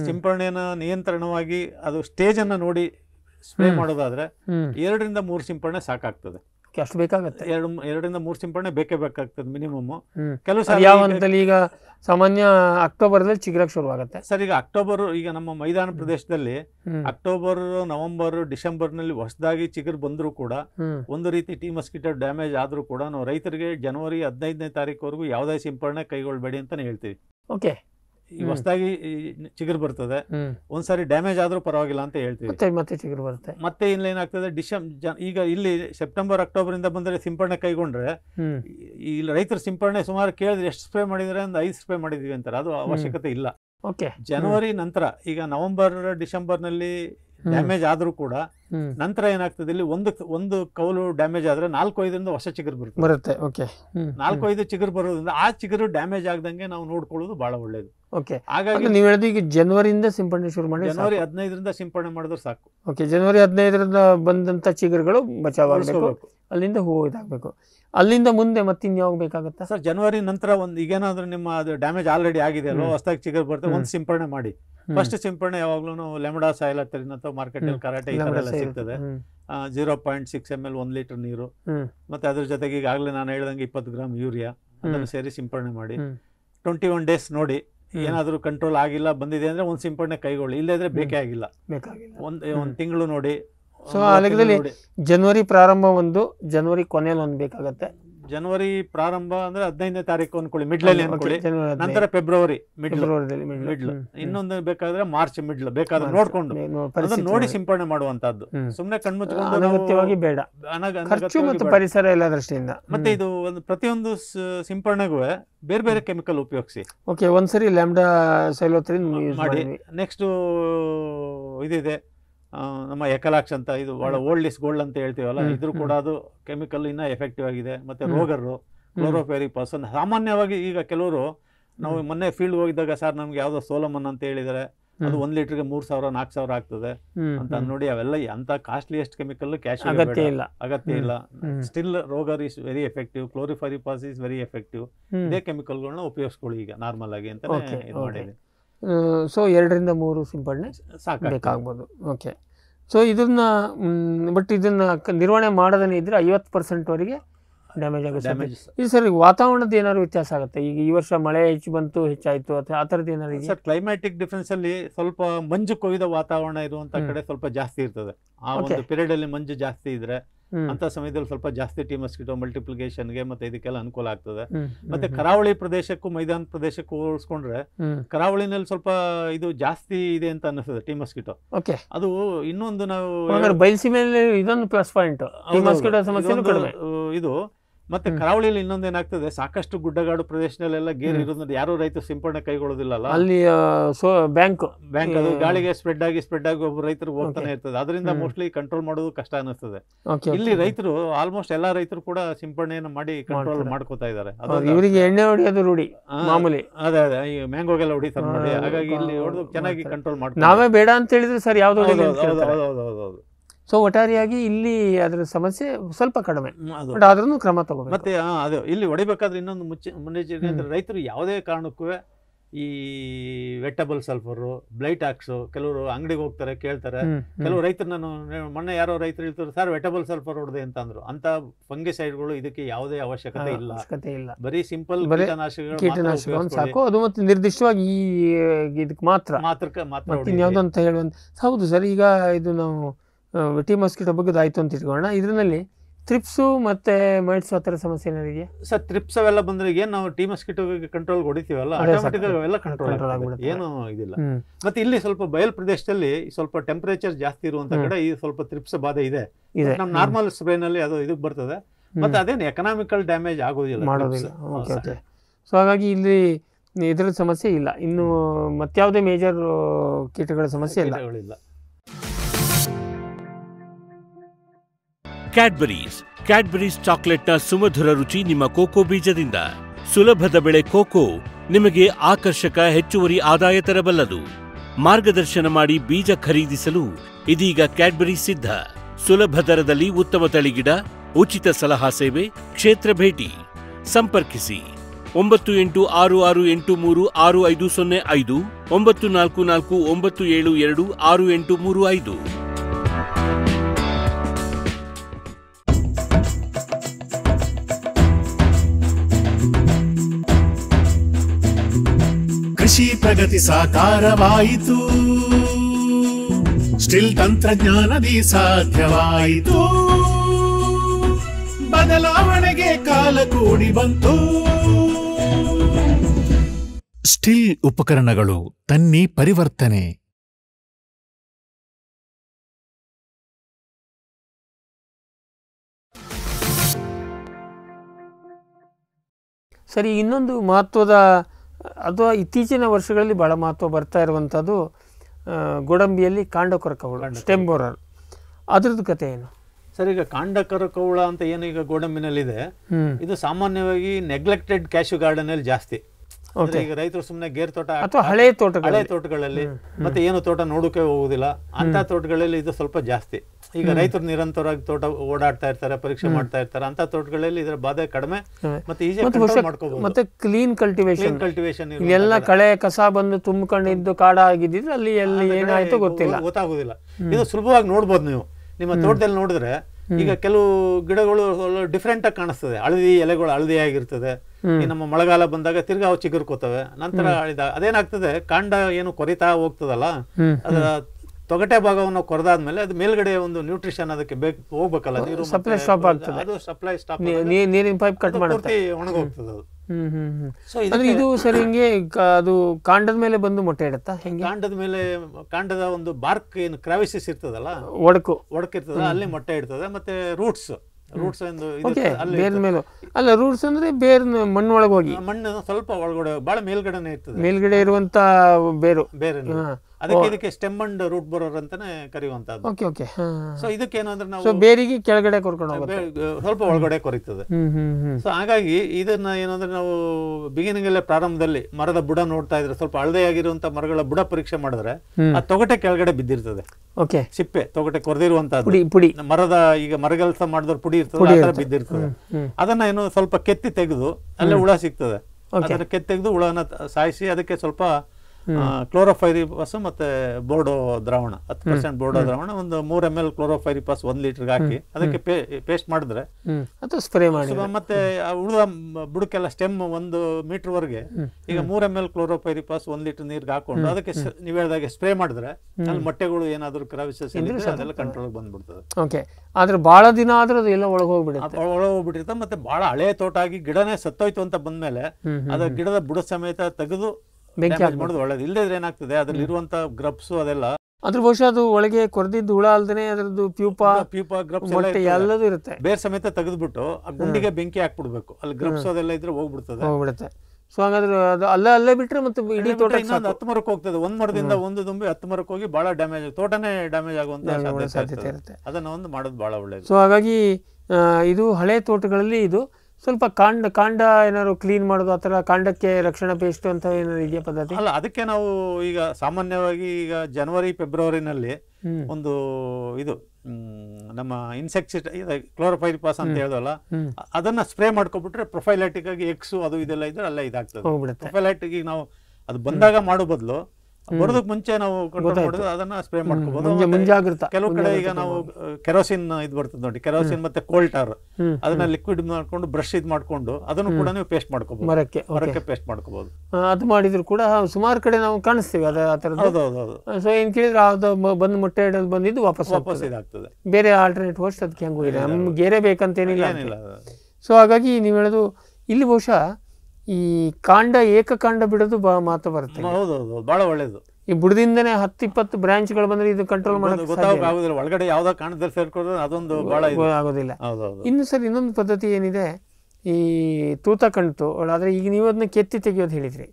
ಸಿಂಪಡಣೆಯನ್ನು ನಿಯಂತ್ರಣವಾಗಿ ಅದು ಸ್ಟೇಜನ್ನು ನೋಡಿ ಸ್ಪ್ರೇ ಮಾಡೋದಾದ್ರೆ ಎರಡರಿಂದ ಮೂರು ಸಿಂಪಡಣೆ ಸಾಕಾಗ್ತದೆ ಅದಕ್ಕೆ ಅಷ್ಟು ಬೇಕಾಗುತ್ತೆ ಎರಡು ಎರಡರಿಂದ ಮೂರು ಸಿಂಪಡಣೆ ಬೇಕೇ ಬೇಕಾಗ್ತದೆ ಮಿನಿಮಮ್ ಕೆಲವು ಸಲ ಯಾವ ಈಗ ಸಾಮಾನ್ಯ ಅಕ್ಟೋಬರ್ದಲ್ಲಿ ಚಿಗುರಕ್ಕೆ ಶುರುವಾಗುತ್ತೆ ಸರ್ ಈಗ ಅಕ್ಟೋಬರ್ ಈಗ ನಮ್ಮ ಮೈದಾನ ಪ್ರದೇಶದಲ್ಲಿ ಅಕ್ಟೋಬರ್ ನವೆಂಬರ್ ನಲ್ಲಿ ಹೊಸದಾಗಿ ಚಿಗುರು ಬಂದರೂ ಕೂಡ ಒಂದು ರೀತಿ ಟಿ ಮಸ್ಕಿಟೋ ಡ್ಯಾಮೇಜ್ ಆದರೂ ಕೂಡ ನಾವು ರೈತರಿಗೆ ಜನವರಿ ಹದಿನೈದನೇ ತಾರೀಕುವರೆಗೂ ಯಾವುದೇ ಸಿಂಪಡಣೆ ಕೈಗೊಳ್ಳಬೇಡಿ ಅಂತಾನೆ ಹೇಳ್ತೀವಿ ಓಕೆ ಈ ಹೊಸದಾಗಿ ಚಿಗುರು ಬರ್ತದೆ ಒಂದ್ಸಾರಿ ಡ್ಯಾಮೇಜ್ ಆದ್ರೂ ಪರವಾಗಿಲ್ಲ ಅಂತ ಹೇಳ್ತೀವಿ ಮತ್ತೆ ಚಿಗುರು ಬರುತ್ತೆ ಮತ್ತೆ ಇಲ್ಲಿ ಏನಾಗ್ತದೆ ಡಿಸೆಂ ಈಗ ಇಲ್ಲಿ ಸೆಪ್ಟೆಂಬರ್ ಅಕ್ಟೋಬರ್ ಇಂದ ಬಂದ್ರೆ ಸಿಂಪರಣೆ ಕೈಗೊಂಡ್ರೆ ಇಲ್ಲಿ ರೈತರು ಸಿಂಪರಣೆ ಸುಮಾರು ಕೇಳಿದ್ರೆ ಎಷ್ಟು ಸ್ಪ್ರೇ ಮಾಡಿದ್ರೆ ಒಂದು ಐದು ಸ್ಪ್ರೇ ಮಾಡಿದ್ವಿ ಅಂತಾರೆ ಅದು ಅವಶ್ಯಕತೆ ಇಲ್ಲ ಓಕೆ ಜನವರಿ ನಂತರ ಈಗ ನವೆಂಬರ್ ಡಿಸೆಂಬರ್ ನಲ್ಲಿ ಡ್ಯಾಮೇಜ್ ಆದ್ರೂ ಕೂಡ ನಂತರ ಏನಾಗ್ತದೆ ಇಲ್ಲಿ ಒಂದು ಒಂದು ಕೌಲು ಡ್ಯಾಮೇಜ್ ಆದ್ರೆ ನಾಲ್ಕು ಐದರಿಂದ ಹೊಸ ಚಿಗುರು ಬರುತ್ತೆ ಬರುತ್ತೆ ಓಕೆ ನಾಲ್ಕು ಐದು ಚಿಗುರು ಬರೋದ್ರಿಂದ ಆ ಚಿಗುರು ಡ್ಯಾಮೇಜ್ ಆಗದಂಗೆ ನಾವು ನೋಡ್ಕೊಳ್ಳೋದು ಬಹಳ ಒಳ್ಳೇದು ಓಕೆ ಹಾಗಾಗಿ ನೀವು ಹೇಳಿದ ಈಗ ಜನವರಿಯಿಂದ ಸಿಂಪಡಣೆ ಶುರು ಮಾಡಿ ಜನವರಿ ಹದಿನೈದರಿಂದ ಸಿಂಪಡಣೆ ಮಾಡಿದ್ರೆ ಸಾಕು ಓಕೆ ಜನವರಿ ಹದಿನೈದರಿಂದ ಬಂದಂಥ ಚಿಗುರುಗಳು ಬಚಾವಾಗಬೇಕು ಅಲ್ಲಿಂದ ಹೂವು ಇದಾಗಬೇಕು ಅಲ್ಲಿಂದ ಮುಂದೆ ಮತ್ತೆ ಇನ್ಯಾವಾಗ ಬೇಕಾಗುತ್ತೆ ಸರ್ ಜನವರಿ ನಂತರ ಒಂದು ಈಗೇನಾದರೂ ನಿಮ್ಮ ಅದು ಡ್ಯಾಮೇಜ್ ಆಲ್ರೆಡಿ ಆಗಿದೆ ಅಲ್ವಾ ಹೊಸದಾಗಿ ಚಿಗುರು ಬರ್ತದೆ ಒಂದು ಸಿಂಪಡಣೆ ಮಾಡಿ ಫಸ್ಟ್ ಸಿಂಪಡಣೆ ಯಾವಾಗ್ಲೂ ಲೆಮಡಾ ಸಾಯಿಲ್ ಹತ್ತಿರ ಅಥವಾ ಮಾರ್ಕೆಟಲ್ಲಿ ಕರಾಟೆ ಈ ಥರ ಎಲ್ಲ ಸಿಗ್ತದೆ zero point six M L ಒಂದು ಲೀಟರ್ ನೀರು ಮತ್ತೆ ಅದ್ರ ಜೊತೆಗೆ ಈಗಾಗಲೇ ನಾನು ಹೇಳ್ದಂಗೆ ಇಪ್ಪತ್ತು ಗ್ರಾಮ್ ಯೂರಿಯಾ ಅದನ್ನು ಸೇರಿ ಸಿಂಪಡಣೆ ಮಾಡಿ ಟ್ವೆಂಟಿ ಒನ್ ಡೇಸ್ ನೋಡಿ ಏನಾದರೂ ಕಂಟ್ರೋಲ್ ಆಗಿಲ್ಲ ಬಂದಿದೆ ಅಂದ್ರೆ ಒಂದು ಸಿಂಪಡಣೆ ಕೈಗೊಳ್ಳಿ ಇಲ್ಲದ್ರೆ ಬೇಕೇ ಆಗಿಲ್ಲ ಬೇಕಾಗಿಲ್ಲ ಒಂದು ಒಂದು ತಿಂಗಳು ನೋಡಿ ಸೊ ಆ ಲೆಕ್ಕದಲ್ಲಿ ಜನವರಿ ಪ್ರಾರಂಭ ಒಂದು ಜನವರಿ ಕೊನೆಯಲ್ಲಿ ಒಂದು ಬೇಕಾಗತ್ತೆ ಜನವರಿ ಪ್ರಾರಂಭ ಅಂದ್ರೆ ಹದಿನೈದನೇ ತಾರೀಕು ಅನ್ಕೊಳ್ಳಿ ಮಿಡ್ಲಲ್ಲಿ ಅನ್ಕೊಳ್ಳಿ ನಂತರ ಫೆಬ್ರವರಿ ಮಿಡ್ಲ್ ಮಿಡ್ಲ್ ಇನ್ನೊಂದು ಬೇಕಾದ್ರೆ ಮಾರ್ಚ್ ಮಿಡ್ಲ್ ಬೇಕಾದ್ರೆ ನೋಡ್ಕೊಂಡು ನೋಡಿ ಸಿಂಪಡಣೆ ಮಾಡುವಂತದ್ದು ಸುಮ್ನೆ ಕಣ್ಮುಚ್ಕೊಂಡು ಅನಗತ್ಯವಾಗಿ ಬೇಡ ಖರ್ಚು ಮತ್ತು ಪರಿಸರ ಎಲ್ಲ ದೃಷ್ಟಿಯಿಂದ ಮತ್ತೆ ಇದು ಒಂದು ಪ್ರತಿಯೊಂದು ಸಿಂಪಡಣೆಗೂ ಬೇರೆ ಬೇರೆ ಕೆಮಿಕಲ್ ಉಪಯೋಗಿಸಿ ಓಕೆ ಒಂದ್ಸರಿ ಲ್ಯಾಂಬ್ಡಾ ಸೈಲೋತ್ರಿ ಮಾಡಿ ನೆಕ್ಸ್ಟ್ ಇದಿದೆ ನಮ್ಮ ಎಕಲಾಕ್ಷ ಅಂತ ಇದು ಬಹಳ ಓಲ್ಡ್ ಇಸ್ ಗೋಲ್ಡ್ ಅಂತ ಹೇಳ್ತೀವಲ್ಲ ಇದ್ರೂ ಕೂಡ ಅದು ಕೆಮಿಕಲ್ ಇನ್ನ ಎಫೆಕ್ಟಿವ್ ಆಗಿದೆ ಮತ್ತೆ ರೋಗರು ಪರ್ಸನ್ ಸಾಮಾನ್ಯವಾಗಿ ಈಗ ಕೆಲವರು ನಾವು ಮೊನ್ನೆ ಫೀಲ್ಡ್ ಹೋಗಿದ್ದಾಗ ಸರ್ ನಮ್ಗೆ ಯಾವ್ದೋ ಸೋಲಮನ್ ಅಂತ ಹೇಳಿದ್ರೆ ಅದು ಒಂದ್ ಲೀಟರ್ಗೆ ಮೂರ್ ಸಾವಿರ ನಾಲ್ಕು ಸಾವಿರ ಆಗ್ತದೆ ಅಂತ ನೋಡಿ ಅವೆಲ್ಲ ಅಂತ ಕಾಸ್ಟ್ಲಿಯೆಸ್ಟ್ ಕೆಮಿಕಲ್ ಕ್ಯಾಶ್ ಅಗತ್ಯ ಇಲ್ಲ ಅಗತ್ಯ ಇಲ್ಲ still Rogor is very effective pass is very effective ಇದೇ ಕೆಮಿಕಲ್ಗಳನ್ನ ಉಪಯೋಗಿಸ್ಕೊಳ್ಳಿ ಈಗ ನಾರ್ಮಲ್ ಆಗಿ ಅಂತ ಮಾಡಿದೆ ಸೊ ಎರಡರಿಂದ ಮೂರು ಸಿಂಪಡಣೆ ಸಾಕಬೇಕಾಗ್ಬೋದು ಓಕೆ ಸೊ ಇದನ್ನು ಬಟ್ ಇದನ್ನು ನಿರ್ವಹಣೆ ಮಾಡೋದನ್ನೇ ಇದ್ದರೆ ಐವತ್ತು ಪರ್ಸೆಂಟ್ವರೆಗೆ ಡ್ಯಾಮೇಜ್ ಆಗುತ್ತೆ ಇದು ಸರ್ ವಾತಾವರಣದ ಏನಾದ್ರು ವ್ಯತ್ಯಾಸ ಆಗುತ್ತೆ ಈಗ ಈ ವರ್ಷ ಮಳೆ ಹೆಚ್ಚು ಬಂತು ಹೆಚ್ಚಾಯಿತು ಅಥವಾ ಆ ಥರದ್ದು ಏನಾದ್ರು ಸರ್ ಕ್ಲೈಮ್ಯಾಟಿಕ್ ಡಿಫ್ರೆನ್ಸಲ್ಲಿ ಸ್ವಲ್ಪ ಮಂಜು ಕೊಯ್ದ ವಾತಾವರಣ ಇರುವಂಥ ಕಡೆ ಸ್ವಲ್ಪ ಜಾಸ್ತಿ ಇರ್ತದೆ ಆ ಒಂದು ಪೀರಿಯಡ್ ಅಲ್ಲಿ ಮಂಜು ಜಾಸ್ತಿ ಇದ್ರೆ ಅಂತ ಸಮಯದಲ್ಲಿ ಸ್ವಲ್ಪ ಜಾಸ್ತಿ ಟೀ ಮಸ್ಕಿಟೋ ಗೆ ಮತ್ತೆ ಇದಕ್ಕೆಲ್ಲ ಅನುಕೂಲ ಆಗ್ತದೆ ಮತ್ತೆ ಕರಾವಳಿ ಪ್ರದೇಶಕ್ಕೂ ಮೈದಾನ ಪ್ರದೇಶಕ್ಕೂ ಹೋಲಿಸ್ಕೊಂಡ್ರೆ ಕರಾವಳಿನಲ್ಲಿ ಸ್ವಲ್ಪ ಇದು ಜಾಸ್ತಿ ಇದೆ ಅಂತ ಅನಿಸ್ತದೆ ಟೀ ಮಸ್ಕಿಟೋ ಅದು ಇನ್ನೊಂದು ನಾವು ಇದೊಂದು ಪ್ಲಸ್ ಪಾಯಿಂಟ್ ಇದು ಮತ್ತೆ ಕರಾವಳಿಯಲ್ಲಿ ಇನ್ನೊಂದೇನಾಗ್ತದೆ ಸಾಕಷ್ಟು ಗುಡ್ಡಗಾಡು ಪ್ರದೇಶದಲ್ಲೆಲ್ಲ ಗೇರ್ ಇರೋದ್ರಿಂದ ಯಾರು ರೈತರು ಸಿಂಪಡಣೆ ಕೈಗೊಳ್ಳೋದಿಲ್ಲಲ್ಲ ಅಲ್ಲಿ ಬ್ಯಾಂಕ್ ಬ್ಯಾಂಕ್ ಅದು ಗಾಳಿಗೆ ಸ್ಪ್ರೆಡ್ ಆಗಿ ಸ್ಪ್ರೆಡ್ ಆಗಿ ಒಬ್ಬ ರೈತರು ಹೋಗ್ತಾನೆ ಇರ್ತದೆ ಅದರಿಂದ ಮೋಸ್ಟ್ಲಿ ಕಂಟ್ರೋಲ್ ಮಾಡೋದು ಕಷ್ಟ ಅನಿಸ್ತದೆ ಇಲ್ಲಿ ರೈತರು ಆಲ್ಮೋಸ್ಟ್ ಎಲ್ಲಾ ರೈತರು ಕೂಡ ಸಿಂಪಡಣೆಯನ್ನು ಮಾಡಿ ಕಂಟ್ರೋಲ್ ಮಾಡ್ಕೋತಾ ಇದ್ದಾರೆ ಇವರಿಗೆ ಎಣ್ಣೆ ಹೊಡೆಯೋದು ರೂಢಿ ಮಾಮೂಲಿ ಅದೇ ಅದೇ ಈ ಮ್ಯಾಂಗೋಗೆಲ್ಲ ಹೊಡಿತಾರೆ ಹಾಗಾಗಿ ಇಲ್ಲಿ ಹೊಡೆದು ಚೆನ್ನಾಗಿ ಕಂಟ್ರೋಲ್ ಮಾಡ್ತಾರೆ ನಾವೇ ಬೇಡ ಅಂತ ಹೇಳಿದ್ರೆ ಸರ್ ಯಾವ್ದು ಹೌದು ಹೌದು ಹೌದು ಸೊ ಒಟ್ಟಾರೆಯಾಗಿ ಇಲ್ಲಿ ಅದರ ಸಮಸ್ಯೆ ಸ್ವಲ್ಪ ಕಡಿಮೆ ಆದ್ರೂ ಕ್ರಮ ತಗೋಬೇಕು ಮತ್ತೆ ಅದು ಇಲ್ಲಿ ಹೊಡಿಬೇಕಾದ್ರೆ ಇನ್ನೊಂದು ಮುಚ್ಚಿ ಮುನ್ನೆಚ್ಚರಿಕೆ ಅಂದ್ರೆ ರೈತರು ಯಾವುದೇ ಕಾರಣಕ್ಕೂ ಈ ವೆಟಬಲ್ ಸಲ್ಫರು ಬ್ಲೈಟ್ ಹಾಕ್ಸು ಕೆಲವರು ಅಂಗಡಿಗೆ ಹೋಗ್ತಾರೆ ಕೇಳ್ತಾರೆ ಕೆಲವು ರೈತರು ನಾನು ಮೊನ್ನೆ ಯಾರೋ ರೈತರು ಹೇಳ್ತಾರೆ ಸರ್ ವೆಟಬಲ್ ಸಲ್ಫರ್ ಹೊಡೆದೆ ಅಂತ ಅಂದ್ರು ಅಂತ ಫಂಗಿಸೈಡ್ಗಳು ಇದಕ್ಕೆ ಯಾವುದೇ ಅವಶ್ಯಕತೆ ಇಲ್ಲ ಇಲ್ಲ ಬರೀ ಸಿಂಪಲ್ ಕೀಟನಾಶಕ ಸಾಕು ಅದು ಮತ್ತೆ ನಿರ್ದಿಷ್ಟವಾಗಿ ಈ ಇದಕ್ಕೆ ಮಾತ್ರ ಮಾತ್ರ ಮಾತ್ರ ಹೌದು ಸರ್ ಈಗ ಇದು ನಾವು ಟಿ ಮಸ್ಕಿಟೋ ಬಗ್ಗೆ ಆಯ್ತು ಅಂತ ಇಟ್ಕೊಳ್ಳೋಣ ಇದರಲ್ಲಿ ತ್ರಿಪ್ಸು ಮತ್ತೆ ಮೈಟ್ಸ್ ಆ ಥರ ಸಮಸ್ಯೆ ಏನಾರಿದೆಯಾ ಸರ್ ತ್ರಿಪ್ಸ್ ಅವೆಲ್ಲ ಬಂದ್ರೆ ಏನು ನಾವು ಟಿ ಮಸ್ಕಿಟೋ ಕಂಟ್ರೋಲ್ ಹೊಡಿತೀವಲ್ಲ ಆಟೋಮೆಟಿಕ್ ಅವೆಲ್ಲ ಕಂಟ್ರೋಲ್ ಏನು ಇದಿಲ್ಲ ಮತ್ತೆ ಇಲ್ಲಿ ಸ್ವಲ್ಪ ಬಯಲು ಪ್ರದೇಶದಲ್ಲಿ ಸ್ವಲ್ಪ ಟೆಂಪರೇಚರ್ ಜಾಸ್ತಿ ಇರುವಂತ ಕಡೆ ಈ ಸ್ವಲ್ಪ ತ್ರಿಪ್ಸ್ ಬಾಧೆ ಇದೆ ನಮ್ಮ ನಾರ್ಮಲ್ ಸ್ಪ್ರೇನಲ್ಲಿ ಅದು ಇದಕ್ಕೆ ಬರ್ತದೆ ಮತ್ತೆ ಅದೇನು ಎಕನಾಮಿಕಲ್ ಡ್ಯಾಮೇಜ್ ಆಗೋದಿಲ್ಲ ಮಾಡೋದಿಲ್ಲ ಸೊ ಹಾಗಾಗಿ ಇಲ್ಲಿ ಇದರ ಸಮಸ್ಯೆ ಇಲ್ಲ ಇನ್ನು ಮತ್ಯಾವುದೇ ಮೇಜರ್ ಕೀಟಗಳ ಸಮಸ್ಯೆ ಇಲ್ಲ ಕ್ಯಾಡ್ಬರೀಸ್ ಕ್ಯಾಡ್ಬರೀಸ್ ಚಾಕ್ಲೇಟ್ನ ಸುಮಧುರ ರುಚಿ ನಿಮ್ಮ ಕೋಕೋ ಬೀಜದಿಂದ ಸುಲಭದ ಬೆಳೆ ಕೋಕೋ ನಿಮಗೆ ಆಕರ್ಷಕ ಹೆಚ್ಚುವರಿ ಆದಾಯ ತರಬಲ್ಲದು ಮಾರ್ಗದರ್ಶನ ಮಾಡಿ ಬೀಜ ಖರೀದಿಸಲು ಇದೀಗ ಕ್ಯಾಡ್ಬರಿ ಸಿದ್ಧ ಸುಲಭ ದರದಲ್ಲಿ ಉತ್ತಮ ತಳಿಗಿಡ ಉಚಿತ ಸಲಹಾ ಸೇವೆ ಕ್ಷೇತ್ರ ಭೇಟಿ ಸಂಪರ್ಕಿಸಿ ಒಂಬತ್ತು ಎಂಟು ಆರು ಆರು ಎಂಟು ಮೂರು ಆರು ಐದು ಸೊನ್ನೆ ಐದು ಒಂಬತ್ತು ನಾಲ್ಕು ನಾಲ್ಕು ಒಂಬತ್ತು ಏಳು ಎರಡು ಆರು ಎಂಟು ಮೂರು ಐದು ಕೃಷಿ ಪ್ರಗತಿ ಸಾಕಾರವಾಯಿತು ಸ್ಟಿಲ್ ತಂತ್ರಜ್ಞಾನದಿ ಸಾಧ್ಯವಾಯಿತು ಬದಲಾವಣೆಗೆ ಕಾಲ ಕೂಡಿ ಬಂತು ಸ್ಟಿಲ್ ಉಪಕರಣಗಳು ತನ್ನಿ ಪರಿವರ್ತನೆ ಸರಿ ಇನ್ನೊಂದು ಮಹತ್ವದ ಅದು ಇತ್ತೀಚಿನ ವರ್ಷಗಳಲ್ಲಿ ಭಾಳ ಮಹತ್ವ ಬರ್ತಾ ಇರುವಂಥದ್ದು ಗೋಡಂಬಿಯಲ್ಲಿ ಕಾಂಡಕೊರಕ ಹುಳ ಸ್ಟೆಂಬೋರರ್ ಅದ್ರದ್ದು ಕತೆ ಏನು ಸರ್ ಈಗ ಕಾಂಡಕರಕ ಹುಳ ಅಂತ ಏನು ಈಗ ಗೋಡಂಬಿನಲ್ಲಿದೆ ಇದು ಸಾಮಾನ್ಯವಾಗಿ ನೆಗ್ಲೆಕ್ಟೆಡ್ ಕ್ಯಾಶು ಗಾರ್ಡನಲ್ಲಿ ಜಾಸ್ತಿ ಈಗ ರೈತರು ಸುಮ್ಮನೆ ಗೇರ್ ತೋಟ ಅಥವಾ ಹಳೆ ತೋಟ ಹಳೆ ತೋಟಗಳಲ್ಲಿ ಮತ್ತೆ ಏನು ತೋಟ ನೋಡೋಕೆ ಹೋಗುದಿಲ್ಲ ಅಂತ ತೋಟಗಳಲ್ಲಿ ಇದು ಸ್ವಲ್ಪ ಜಾಸ್ತಿ ಈಗ ರೈತರು ನಿರಂತರವಾಗಿ ತೋಟ ಓಡಾಡ್ತಾ ಇರ್ತಾರೆ ಪರೀಕ್ಷೆ ಮಾಡ್ತಾ ಇರ್ತಾರೆ ಅಂತ ತೋಟಗಳಲ್ಲಿ ಇದರ ಬಾಧೆ ಕಡಿಮೆ ಮತ್ತೆ ಈಜಿ ಮಾಡ್ಕೋಬಹುದು ಮತ್ತೆ ಕ್ಲೀನ್ ಕಲ್ಟಿವೇಶನ್ ಕಲ್ಟಿವೇಶನ್ ಎಲ್ಲ ಕಳೆ ಕಸ ಬಂದು ಇದ್ದು ಕಾಡ ಆಗಿದ್ದಿದ್ರೆ ಅಲ್ಲಿ ಎಲ್ಲಿ ಏನಾಯ್ತು ಗೊತ್ತಿಲ್ಲ ಗೊತ್ತಾಗುದಿಲ್ಲ ಇದು ಸುಲಭವಾಗಿ ನೋಡ್ಬೋದು ನೀವು ನಿಮ್ಮ ತೋಟದಲ್ಲಿ ನೋಡಿದ್ರೆ ಈಗ ಕೆಲವು ಗಿಡಗಳು ಡಿಫ್ರೆಂಟ್ ಆಗಿ ಕಾಣಿಸ್ತದೆ ಹಳದಿ ಎಲೆಗಳು ಹಳದಿ ಆಗಿರ್ತದೆ ನಮ್ಮ ಮಳೆಗಾಲ ಬಂದಾಗ ತಿರ್ಗಾ ಅವು ಚಿಗುರ್ಕೋತವೆ ನಂತರ ಅದೇನಾಗ್ತದೆ ಕಾಂಡ ಏನು ಕೊರಿತಾ ಹೋಗ್ತದಲ್ಲ ಅದರ ತೊಗಟೆ ಭಾಗವನ್ನು ಕೊರದಾದ್ಮೇಲೆ ಅದು ಮೇಲ್ಗಡೆ ಒಂದು ನ್ಯೂಟ್ರಿಷನ್ ಅದಕ್ಕೆ ಬೇಕು ಹೋಗ್ಬೇಕಲ್ಲ ನೀರು ಸಪ್ಲೈ ಸ್ಟಾಪ್ ಆಗ್ತದೆ ಅದು ಸಪ್ಲೈ ಸ್ಟಾಪ್ ನೀರಿನ ಪೈಪ್ ಕಟ್ ಮಾಡಿ ಒಣಗೋಗ್ತದೆ ಅದು ಹ್ಮ್ ಇದು ಸರಿ ಹಿಂಗೆ ಅದು ಕಾಂಡದ ಮೇಲೆ ಬಂದು ಮೊಟ್ಟೆ ಇಡುತ್ತಾ ಹೆಂಗೆ ಕಾಂಡದ ಮೇಲೆ ಕಾಂಡದ ಒಂದು ಬಾರ್ಕ್ ಏನು ಕ್ರಾವಿಸಿಸ್ ಇರ್ತದಲ್ಲ ಒಡಕು ಒಡಕ್ ಇರ್ತದ ಅಲ್ಲೇ ಮೊಟ್ಟೆ ಇಡ್ತದೆ ಮತ್ತೆ ರೂಟ್ಸ್ ರೂಟ್ಸ್ ಎಂದು ಬೇರ್ ಮೇಲೂ ಅಲ್ಲ ರೂಟ್ಸ್ ಅಂದ್ರೆ ಬೇರ್ ಮಣ್ಣೊಳಗೆ ಹೋಗಿ ಮಣ್ಣು ಸ್ವಲ್ಪ ಒಳಗಡೆ ಬಹಳ ಮೇಲ್ಗಡೆನೆ ಇರ್ತದೆ ಮೇಲ್ಗಡೆ ಇರುವಂತ ಬೇರು ಬೇರೆ ಅದಕ್ಕೆ ಇದಕ್ಕೆ ಸ್ಟೆಮ್ ಅಂಡ್ ರೂಟ್ ಬರೋರ್ ಅಂತಾನೆ ಕರೆಯುವಂತದ್ದು ಓಕೆ ಓಕೆ ಸೊ ಇದಕ್ಕೆ ಏನಂದ್ರೆ ನಾವು ಬೇರಿಗೆ ಕೆಳಗಡೆ ಹೋಗುತ್ತೆ ಸ್ವಲ್ಪ ಒಳಗಡೆ ಕೊರಿತದೆ ಸೊ ಹಾಗಾಗಿ ಇದನ್ನ ಏನಂದ್ರೆ ನಾವು ಬಿಗಿನಿಂಗ್ ಅಲ್ಲೇ ಪ್ರಾರಂಭದಲ್ಲಿ ಮರದ ಬುಡ ನೋಡ್ತಾ ಇದ್ರೆ ಸ್ವಲ್ಪ ಅಳದೇ ಆಗಿರುವಂತ ಮರಗಳ ಬುಡ ಪರೀಕ್ಷೆ ಮಾಡಿದ್ರೆ ಆ ತೊಗಟೆ ಕೆಳಗಡೆ ಬಿದ್ದಿರ್ತದೆ ಓಕೆ ಸಿಪ್ಪೆ ತೊಗಟೆ ಕೊರೆದಿರುವಂತಹದ್ದು ಪುಡಿ ಮರದ ಈಗ ಮರಗೆಲಸ ಮಾಡಿದ್ರೆ ಪುಡಿ ಇರ್ತದೆ ಆ ಬಿದ್ದಿರ್ತದೆ ಅದನ್ನ ಏನು ಸ್ವಲ್ಪ ಕೆತ್ತಿ ತೆಗೆದು ಅಲ್ಲೇ ಹುಳ ಸಿಗ್ತದೆ ಅದನ್ನ ತೆಗೆದು ಹುಳನ ಸಾಯಿಸಿ ಅದಕ್ಕೆ ಸ್ವಲ್ಪ ಕ್ಲೋರೋಫೈರಿಪಸ್ ಮತ್ತೆ ಬೋರ್ಡೋ ದ್ರಾವಣ ಹತ್ತು ಪರ್ಸೆಂಟ್ ಬೋರ್ಡೋ ದ್ರಾವಣ ಒಂದು ಮೂರ್ ಎಮ್ ಎಲ್ ಕ್ಲೋರೋಫೈರಿಪಸ್ ಒಂದ್ ಲೀಟರ್ ಹಾಕಿ ಅದಕ್ಕೆ ಪೇಸ್ಟ್ ಮಾಡಿದ್ರೆ ಸ್ಪ್ರೇ ಮಾಡಿ ಮತ್ತೆ ಉಳಿದ ಬುಡಕ್ಕೆಲ್ಲ ಸ್ಟೆಮ್ ಒಂದು ಮೀಟರ್ ವರೆಗೆ ಈಗ ಮೂರ್ ಎಮ್ ಎಲ್ ಪಾಸ್ ಒಂದ್ ಲೀಟರ್ ನೀರ್ಗೆ ಹಾಕೊಂಡು ಅದಕ್ಕೆ ನೀವ್ ಹೇಳಿದಾಗೆ ಸ್ಪ್ರೇ ಮಾಡಿದ್ರೆ ಅಲ್ಲಿ ಮೊಟ್ಟೆಗಳು ಏನಾದ್ರು ಕ್ರಾವಿಸಸ್ ಅದೆಲ್ಲ ಕಂಟ್ರೋಲ್ ಬಂದ್ಬಿಡ್ತದೆ ಓಕೆ ಆದ್ರೆ ಬಹಳ ದಿನ ಆದ್ರೆ ಎಲ್ಲ ಒಳಗೆ ಹೋಗ್ಬಿಡುತ್ತೆ ಒಳಗೆ ಹೋಗ್ಬಿಟ್ಟಿರ್ತ ಮತ್ತೆ ಬಹಳ ಹಳೆ ತೋಟ ಆಗಿ ಗಿಡನೇ ಸತ್ತೋಯ್ತು ಅಂತ ಬಂದ್ಮೇಲೆ ಅದ ಗಿಡದ ಬುಡ ಸಮೇತ ತೆಗೆದು ಬೆಂಕಿ ಮಾಡೋದು ಒಳ್ಳೇದು ಇಲ್ಲದ್ರೆ ಏನಾಗ್ತದೆ ಅದ್ರಲ್ಲಿ ಇರುವಂತ ಗ್ರಬ್ಸ್ ಅದೆಲ್ಲ ಅದ್ರ ಬಹುಶಃ ಅದು ಒಳಗೆ ಕೊರದಿದ್ದು ಹುಳ ಅಲ್ದೇ ಅದ್ರದ್ದು ಪ್ಯೂಪ ಪ್ಯೂಪ ಗ್ರಬ್ಸ್ ಎಲ್ಲದೂ ಇರುತ್ತೆ ಬೇರೆ ಸಮೇತ ತೆಗೆದ್ಬಿಟ್ಟು ಗುಂಡಿಗೆ ಬೆಂಕಿ ಹಾಕ್ಬಿಡ್ಬೇಕು ಅಲ್ಲಿ ಗ್ರಬ್ಸ್ ಅದೆಲ್ಲ ಇದ್ರೆ ಹೋಗ್ಬಿಡ್ತದೆ ಹೋಗ್ಬಿಡುತ್ತೆ ಸೊ ಹಾಗಾದ್ರೆ ಅದು ಅಲ್ಲೇ ಅಲ್ಲೇ ಬಿಟ್ರೆ ಮತ್ತೆ ಇಡೀ ತೋಟ ಇನ್ನೊಂದು ಹತ್ತು ಮರಕ್ಕೆ ಹೋಗ್ತದೆ ಒಂದ್ ಮರದಿಂದ ಒಂದು ತುಂಬಿ ಹತ್ತು ಮರಕ್ಕೆ ಹೋಗಿ ಬಹಳ ಡ್ಯಾಮೇಜ್ ತೋಟನೇ ಡ್ಯಾಮೇಜ್ ಆಗುವಂತ ಸಾಧ್ಯತೆ ಇರುತ್ತೆ ಅದನ್ನ ಒಂದು ಮಾಡೋದು ಬಹಳ ಒಳ್ಳೇದು ಸೊ ಹಾಗಾಗಿ ಇದು ಹಳೆ ತೋಟಗಳಲ್ಲಿ ಇದು ಸ್ವಲ್ಪ ಕಾಂಡ ಕಾಂಡ ಏನಾದ್ರು ಕ್ಲೀನ್ ಮಾಡೋದು ಆ ಥರ ಕಾಂಡಕ್ಕೆ ರಕ್ಷಣಾ ಪೇಸ್ಟ್ ಅಂತ ಏನಾದ್ರು ಇದೆಯಾ ಪದ್ಧತಿ ಅಲ್ಲ ಅದಕ್ಕೆ ನಾವು ಈಗ ಸಾಮಾನ್ಯವಾಗಿ ಈಗ ಜನವರಿ ಫೆಬ್ರವರಿನಲ್ಲಿ ಒಂದು ಇದು ನಮ್ಮ ಇನ್ಸೆಕ್ಟ್ ಪಾಸ್ ಅಂತ ಹೇಳೋಲ್ಲ ಅದನ್ನ ಸ್ಪ್ರೇ ಮಾಡ್ಕೊಬಿಟ್ರೆ ಪ್ರೊಫೈಲಾಟಿಕ್ ಆಗಿ ಎಕ್ಸು ಅದು ಇದೆಲ್ಲ ಇದ್ರೆ ಅಲ್ಲೇ ಇದಾಗ್ತದೆ ಪ್ರೊಫೈಲಾಟಿಕ್ ನಾವು ಅದು ಬಂದಾಗ ಮಾಡೋ ಬದಲು ಬರೋದಕ್ ಮುಂಚೆ ನಾವು ಅದನ್ನ ಸ್ಪ್ರೇ ಮಾಡ್ಕೋಬಹುದು ಕೆಲವು ಕಡೆ ಈಗ ನಾವು ಕೆರೋಸಿನ್ ಇದು ಬರ್ತದೆ ನೋಡಿ ಕೆರೋಸಿನ್ ಮತ್ತೆ ಕೋಲ್ಟಾರ್ ಅದನ್ನ ಲಿಕ್ವಿಡ್ ಮಾಡ್ಕೊಂಡು ಬ್ರಷ್ ಇದ್ ಮಾಡ್ಕೊಂಡು ಅದನ್ನು ಕೂಡ ನೀವು ಪೇಸ್ಟ್ ಮಾಡ್ಕೋಬಹುದು ಮರಕ್ಕೆ ಮರಕ್ಕೆ ಪೇಸ್ಟ್ ಮಾಡ್ಕೋಬಹುದು ಅದು ಮಾಡಿದ್ರು ಕೂಡ ಸುಮಾರು ಕಡೆ ನಾವು ಕಾಣಿಸ್ತೀವಿ ಅದ ಆ ಥರದ್ದು ಹೌದು ಹೌದು ಸೊ ಏನ್ ಕೇಳಿದ್ರೆ ಅದು ಬಂದ್ ಮೊಟ್ಟೆ ಬಂದಿದ್ದು ವಾಪಸ್ ವಾಪಸ್ ಇದಾಗ್ತದೆ ಬೇರೆ ಆಲ್ಟರ್ನೇಟ್ ವೋಸ್ಟ್ ಅದಕ್ಕೆ ಹೆಂಗೆ ಇಲ್ಲ ನಮ್ಗೆ ಗೆರೆ ಬೇಕಂತೇನಿಲ್ಲ ಏನಿಲ್ಲ ಸೊ ಹಾಗಾಗಿ ನೀವು ಹೇಳೋದು ಇಲ್ಲಿ ಬಹುಶಃ ಈ ಕಾಂಡ ಏಕಕಾಂಡ ಬಿಡೋದು ಬಹಳ ಮಾತು ಬರುತ್ತೆ ಹೌದು ಹೌದು ಭಾಳ ಒಳ್ಳೇದು ಈ ಬುಡದಿಂದನೇ ಹತ್ತು ಇಪ್ಪತ್ತು ಗಳು ಬಂದ್ರೆ ಇದು ಕಂಟ್ರೋಲ್ ಮಾಡೋದು ಗೊತ್ತಾಗೋದಿಲ್ಲ ಒಳಗಡೆ ಯಾವ್ದೋ ಕಾಣದಲ್ಲಿ ಸೇರ್ಕೊಂಡ್ರೆ ಅದೊಂದು ಭಾಳ ಆಗೋದಿಲ್ಲ ಇನ್ನು ಸರ್ ಇನ್ನೊಂದು ಪದ್ಧತಿ ಏನಿದೆ ಈ ತೂತ ಕಣ್ತು ಆದ್ರೆ ಈಗ ನೀವು ಅದನ್ನ ಕೆತ್ತಿ ತೆಗೆಯೋದು ಹೇಳಿದ್ರಿ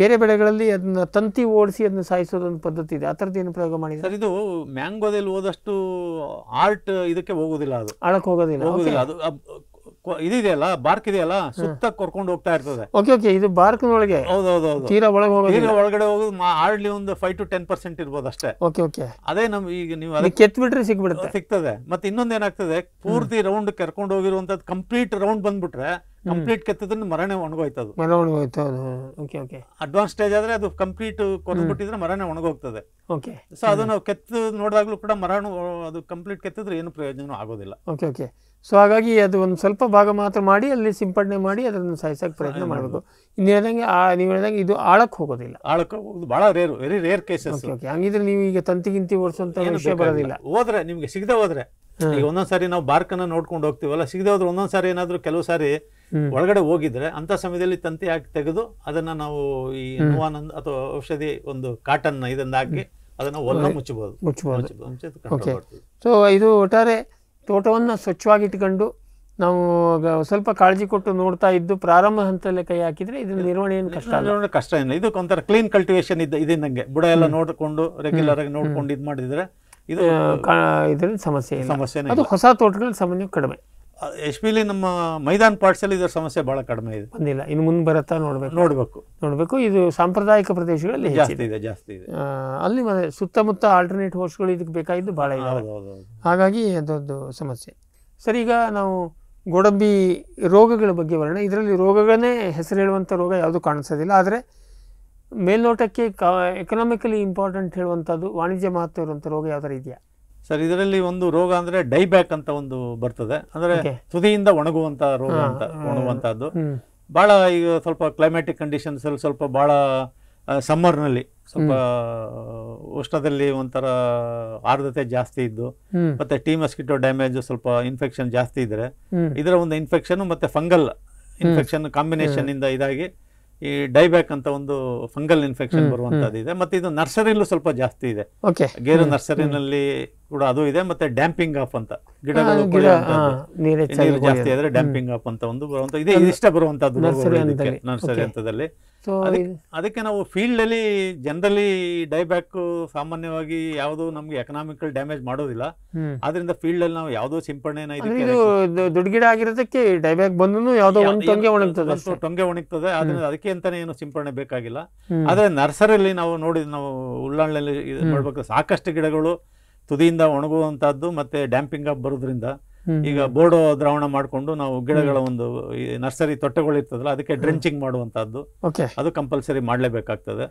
ಬೇರೆ ಬೆಳೆಗಳಲ್ಲಿ ಅದನ್ನ ತಂತಿ ಓಡಿಸಿ ಅದನ್ನ ಸಾಯಿಸೋದೊಂದು ಪದ್ಧತಿ ಇದೆ ಆ ಏನು ಪ್ರಯೋಗ ಮಾಡಿದೆ ಸರ್ ಇದು ಮ್ಯಾಂಗೋದಲ್ಲಿ ಹೋದಷ್ಟು ಆರ್ಟ್ ಇದಕ್ಕೆ ಹೋಗೋದಿಲ್ಲ ಅದು ಆಳಕ್ಕೆ ಹೋಗೋದಿಲ್ಲ ಹೋಗೋದಿಲ್ಲ ಅದು ಇದೆಯಲ್ಲ ಬಾರ್ಕ್ ಇದೆಯಲ್ಲ ಸುತ್ತ ಕರ್ಕೊಂಡು ಹೋಗ್ತಾ ಇರ್ತದೆ ಓಕೆ ಓಕೆ ಇದು ಬಾರ್ಕ್ ಒಳಗೆ ತೀರಾ ಒಳಗೆ ಹೋಗೋದು ತೀರಾ ಒಳಗಡೆ ಹೋಗೋದು ಹಾರ್ಡ್ಲಿ ಒಂದು ಫೈವ್ ಟು ಟೆನ್ ಪರ್ಸೆಂಟ್ ಇರ್ಬೋದು ಅಷ್ಟೇ ಓಕೆ ಓಕೆ ಅದೇ ನಮ್ ಈಗ ನೀವು ಅದಕ್ಕೆ ಕೆತ್ ಸಿಕ್ಬಿಡುತ್ತೆ ಸಿಗ್ತದೆ ಮತ್ತೆ ಇನ್ನೊಂದು ಏನಾಗ್ತದೆ ಪೂರ್ತಿ ರೌಂಡ್ ಕರ್ಕೊಂಡು ಹೋಗಿರುವಂತದ್ದು ಕಂಪ್ಲೀಟ್ ರೌಂಡ್ ಬಂದ್ಬಿಟ್ರೆ ಕಂಪ್ಲೀಟ್ ಕೆತ್ತದನ್ನ ಮರಣೆ ಒಣಗೋಯ್ತದ ಮರ ಅದು ಓಕೆ ಓಕೆ ಅಡ್ವಾನ್ಸ್ ಸ್ಟೇಜ್ ಆದ್ರೆ ಅದು ಕಂಪ್ಲೀಟ್ ಕೊರೆದ್ಬಿಟ್ಟಿದ್ರೆ ಮರನೆ ಒಣಗೋಗ್ತದೆ ಓಕೆ ಸೊ ಅದು ಕೆತ್ತ ನೋಡಿದಾಗ್ಲೂ ಕೂಡ ಮರಣ ಅದು ಕಂಪ್ಲೀಟ್ ಕೆತ್ತಿದ್ರೆ ಏನು ಪ್ರಯೋಜನ ಆಗೋದಿಲ್ಲ ಓಕೆ ಓಕೆ ಸೊ ಹಾಗಾಗಿ ಅದು ಒಂದು ಸ್ವಲ್ಪ ಭಾಗ ಮಾತ್ರ ಮಾಡಿ ಅಲ್ಲಿ ಸಿಂಪಡಣೆ ಮಾಡಿ ಅದನ್ನು ಸಾಯಿಸೋಕೆ ಪ್ರಯತ್ನ ಮಾಡಬೇಕು ಇನ್ನು ಆ ನೀವು ಹೇಳಿದಂಗೆ ಇದು ಆಳಕ್ಕೆ ಹೋಗೋದಿಲ್ಲ ಆಳಕ್ಕೆ ಹೋಗೋದು ಭಾಳ rare very rare cases okay ಹಂಗಿದ್ರೆ ನೀವು ಈಗ ತಂತಿಗಿಂತಿ ಓಡಿಸುವಂತ ವಿಷಯ ಬರೋದಿಲ್ಲ ಹೋದ್ರೆ ನಿಮಗೆ ಸಿಗದೆ ಹೋದ್ರೆ ಈಗ ಒಂದೊಂದ್ಸಾರಿ ನಾವು ಬಾರ್ಕನ್ನ ನೋಡ್ಕೊಂಡು ಹೋಗ್ತೀವಲ್ಲ ಸಿಗದೆ ಹೋದ್ರೆ ಒಂದೊಂದ್ಸಾರಿ ಸಾರಿ ಏನಾದರೂ ಕೆಲವು ಸಾರಿ ಒಳಗಡೆ ಹೋಗಿದ್ರೆ ಅಂತ ಸಮಯದಲ್ಲಿ ತಂತಿ ಹಾಕಿ ತೆಗೆದು ಅದನ್ನ ನಾವು ಈ ನೋವಾನಂದ ಅಥವಾ ಔಷಧಿ ಒಂದು ಕಾಟನ್ ಇದನ್ನ ಹಾಕಿ ಅದನ್ನ ಒಲ್ಲ ಮುಚ್ಚಬಹುದು ಮುಚ್ಚಬಹುದು ಸೊ ಇದು ಒಟ್ಟಾರೆ ತೋಟವನ್ನು ಸ್ವಚ್ಛವಾಗಿಟ್ಕೊಂಡು ನಾವು ಸ್ವಲ್ಪ ಕಾಳಜಿ ಕೊಟ್ಟು ನೋಡ್ತಾ ಇದ್ದು ಪ್ರಾರಂಭ ಹಂತದಲ್ಲಿ ಕೈ ಹಾಕಿದ್ರೆ ಇದ್ರ ಏನು ಕಷ್ಟ ನಿರ್ವಹಣೆ ಕಷ್ಟ ಏನಿಲ್ಲ ಇದು ಒಂಥರ ಕ್ಲೀನ್ ಕಲ್ಟಿವೇಶನ್ ಇದ್ದ ಇದಂಗೆ ಬುಡ ಎಲ್ಲ ನೋಡಿಕೊಂಡು ರೆಗ್ಯುಲರ್ ಆಗಿ ನೋಡ್ಕೊಂಡು ಇದು ಮಾಡಿದ್ರೆ ಇದು ಇದ್ರ ಸಮಸ್ಯೆ ಸಮಸ್ಯೆ ಅದು ಹೊಸ ತೋಟಗಳ ಸಾಮಾನ್ಯ ಕಡಿಮೆ ಎಸ್ ನಮ್ಮ ಮೈದಾನ್ ಪಾರ್ಟ್ಸಲ್ಲಿ ಇದರ ಸಮಸ್ಯೆ ಬಹಳ ಕಡಿಮೆ ಇದೆ ಬಂದಿಲ್ಲ ಇನ್ನು ಮುಂದೆ ಬರುತ್ತಾ ನೋಡಬೇಕು ನೋಡಬೇಕು ನೋಡಬೇಕು ಇದು ಸಾಂಪ್ರದಾಯಿಕ ಪ್ರದೇಶಗಳಲ್ಲಿ ಜಾಸ್ತಿ ಇದೆ ಜಾಸ್ತಿ ಇದೆ ಅಲ್ಲಿ ಮತ್ತೆ ಸುತ್ತಮುತ್ತ ಆಲ್ಟರ್ನೇಟ್ ಹೋಸ್ಟ್ಗಳು ಇದಕ್ಕೆ ಬೇಕಾಗಿದ್ದು ಭಾಳ ಇದೆ ಹಾಗಾಗಿ ಅದೊಂದು ಸಮಸ್ಯೆ ಸರಿ ಈಗ ನಾವು ಗೋಡಂಬಿ ರೋಗಗಳ ಬಗ್ಗೆ ಬರೋಣ ಇದರಲ್ಲಿ ರೋಗಗಳನ್ನೇ ಹೆಸರು ಹೇಳುವಂಥ ರೋಗ ಯಾವುದೂ ಕಾಣಿಸೋದಿಲ್ಲ ಆದರೆ ಮೇಲ್ನೋಟಕ್ಕೆ ಕಾ ಎಕನಾಮಿಕಲಿ ಇಂಪಾರ್ಟೆಂಟ್ ಹೇಳುವಂಥದ್ದು ವಾಣಿಜ್ಯ ಮಹತ್ವ ಇರುವಂಥ ರೋಗ ಯಾವ್ದಾರು ಇದೆಯಾ ಸರ್ ಇದರಲ್ಲಿ ಒಂದು ರೋಗ ಅಂದ್ರೆ ಡೈ ಬ್ಯಾಕ್ ಅಂತ ಒಂದು ಬರ್ತದೆ ಅಂದ್ರೆ ತುದಿಯಿಂದ ಒಣಗುವಂತ ರೋಗ ಅಂತ ಒಣಗುವಂತಹದ್ದು ಬಹಳ ಈಗ ಸ್ವಲ್ಪ ಕ್ಲೈಮ್ಯಾಟಿಕ್ ಕಂಡೀಷನ್ಸ್ ಅಲ್ಲಿ ಸ್ವಲ್ಪ ಬಹಳ ಸಮ್ಮರ್ನಲ್ಲಿ ಸ್ವಲ್ಪ ಉಷ್ಣದಲ್ಲಿ ಒಂಥರ ಆರ್ದ್ರತೆ ಜಾಸ್ತಿ ಇದ್ದು ಮತ್ತೆ ಟೀ ಮಸ್ಕಿಟೋ ಡ್ಯಾಮೇಜ್ ಸ್ವಲ್ಪ ಇನ್ಫೆಕ್ಷನ್ ಜಾಸ್ತಿ ಇದ್ರೆ ಇದರ ಒಂದು ಇನ್ಫೆಕ್ಷನ್ ಮತ್ತೆ ಫಂಗಲ್ ಇನ್ಫೆಕ್ಷನ್ ಕಾಂಬಿನೇಷನ್ ಇಂದ ಇದಾಗಿ ಈ ಡೈ ಬ್ಯಾಕ್ ಅಂತ ಒಂದು ಫಂಗಲ್ ಇನ್ಫೆಕ್ಷನ್ ಬರುವಂತದ್ದು ಇದೆ ಮತ್ತೆ ಇದು ನರ್ಸರಿಲೂ ಸ್ವಲ್ಪ ಜಾಸ್ತಿ ಇದೆ ಗೇರು ನರ್ಸರಿನಲ್ಲಿ ಕೂಡ ಅದು ಇದೆ ಮತ್ತೆ ಡ್ಯಾಂಪಿಂಗ್ ಆಫ್ ಅಂತ ಗಿಡಗಳು ನೀರು ಜಾಸ್ತಿ ಆದ್ರೆ ಡ್ಯಾಂಪಿಂಗ್ ಆಫ್ ಅಂತ ಒಂದು ಬರುವಂತ ಇದೆ ಇಷ್ಟ ಬರುವಂತದ್ದು ನರ್ಸರಿ ಅಂತದಲ್ಲಿ ಅದಕ್ಕೆ ನಾವು ಫೀಲ್ಡ್ ಜನರಲ್ಲಿ ಜನರಲಿ ಡೈಬ್ಯಾಕ್ ಸಾಮಾನ್ಯವಾಗಿ ಯಾವುದು ನಮ್ಗೆ ಎಕನಾಮಿಕಲ್ ಡ್ಯಾಮೇಜ್ ಮಾಡೋದಿಲ್ಲ ಆದ್ರಿಂದ ಫೀಲ್ಡ್ ಅಲ್ಲಿ ನಾವು ಯಾವುದೋ ಸಿಂಪಡಣೆನ ದುಡ್ಗಿಡ ಆಗಿರೋದಕ್ಕೆ ಡೈಬ್ಯಾಕ್ ಬಂದು ಯಾವುದೋ ಒಂದು ಟೊಂಗೆ ಒಣಗ್ತದೆ ತೊಂಗೆ ಒಣಗ್ತದೆ ಆದ್ರಿಂದ ಅದಕ್ಕೆ ಅಂತಾನೆ ಏನು ಸಿಂಪಡಣೆ ಬೇಕಾಗಿಲ್ಲ ಆದ್ರೆ ನರ್ಸರಿಯಲ್ಲಿ ನಾವು ನೋಡಿ ನಾವು ಉಳ್ಳಾಳಲ್ಲಿ ಮಾಡ್ಬೇಕು ಸಾಕಷ್ಟು ಗಿಡಗಳು ತುದಿಯಿಂದ ಒಣಗುವಂತಹದ್ದು ಮತ್ತೆ ಡ್ಯಾಂಪಿಂಗ್ ಆಗಿ ಬರೋದ್ರಿಂದ ಈಗ ಬೋರ್ಡೋ ದ್ರಾವಣ ಮಾಡಿಕೊಂಡು ನಾವು ಗಿಡಗಳ ಒಂದು ನರ್ಸರಿ ಇರ್ತದಲ್ಲ ಅದಕ್ಕೆ ಡ್ರೆಂಚಿಂಗ್ ಮಾಡುವಂತಹದ್ದು ಅದು ಕಂಪಲ್ಸರಿ ಮಾಡಲೇಬೇಕಾಗ್ತದೆ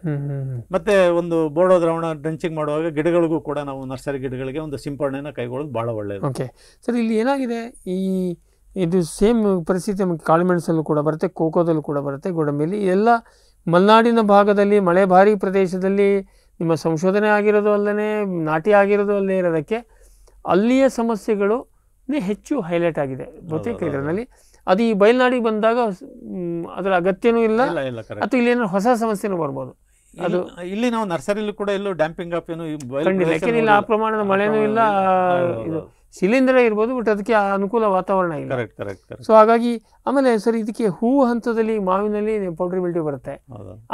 ಮತ್ತೆ ಒಂದು ಬೋರ್ಡೋ ದ್ರಾವಣ ಡ್ರೆಂಚಿಂಗ್ ಮಾಡುವಾಗ ಗಿಡಗಳಿಗೂ ಕೂಡ ನಾವು ನರ್ಸರಿ ಗಿಡಗಳಿಗೆ ಒಂದು ಸಿಂಪರಣೆನ ಕೈಗೊಳ್ಳೋದು ಬಹಳ ಒಳ್ಳೆಯದು ಓಕೆ ಸರ್ ಇಲ್ಲಿ ಏನಾಗಿದೆ ಈ ಇದು ಸೇಮ್ ಪರಿಸ್ಥಿತಿ ನಮಗೆ ಕಾಳುಮೆಣಸಲ್ಲೂ ಕೂಡ ಬರುತ್ತೆ ಕೋಕೋದಲ್ಲೂ ಕೂಡ ಬರುತ್ತೆ ಗೋಡಂಬಿಲಿ ಎಲ್ಲ ಮಲೆನಾಡಿನ ಭಾಗದಲ್ಲಿ ಮಳೆ ಭಾರಿ ಪ್ರದೇಶದಲ್ಲಿ ನಿಮ್ಮ ಸಂಶೋಧನೆ ಆಗಿರೋದು ಅಲ್ಲದೆ ನಾಟಿ ಆಗಿರೋದು ಅಲ್ಲದೆ ಇರೋದಕ್ಕೆ ಅಲ್ಲಿಯ ಸಮಸ್ಯೆಗಳು ಹೆಚ್ಚು ಹೈಲೈಟ್ ಆಗಿದೆ ಬಹುತೇಕ ಇದರಲ್ಲಿ ಅದು ಈ ಬಯಲ್ನಾಡಿಗೆ ಬಂದಾಗ ಅದರ ಅಗತ್ಯನೂ ಇಲ್ಲ ಅಥವಾ ಇಲ್ಲಿ ಏನಾದ್ರು ಹೊಸ ಸಮಸ್ಯೆನೂ ಬರ್ಬೋದು ಅದು ಇಲ್ಲಿ ನಾವು ನರ್ಸರಿಲೂ ಕೂಡ ಎಲ್ಲೂ ಡ್ಯಾಂಪಿಂಗ್ ಅಪ್ ಏನು ಇಲ್ಲ ಯಾಕೆಂದ್ರೆ ಆ ಪ್ರಮಾಣದ ಮಳೆನೂ ಇಲ್ಲ ಇದು ಶಿಲೀಂಧ್ರ ಇರ್ಬೋದು ಬಟ್ ಅದಕ್ಕೆ ಅನುಕೂಲ ವಾತಾವರಣ ಇಲ್ಲ ಕರೆಕ್ಟ್ ಕರೆಕ್ಟ್ ಸೊ ಹಾಗಾಗಿ ಆಮೇಲೆ ಸರ್ ಇದಕ್ಕೆ ಹೂ ಹಂತದಲ್ಲಿ ಮಾವಿನಲ್ಲಿ ಪೌಡ್ರಿಬಿಲಿಟಿ ಬರುತ್ತೆ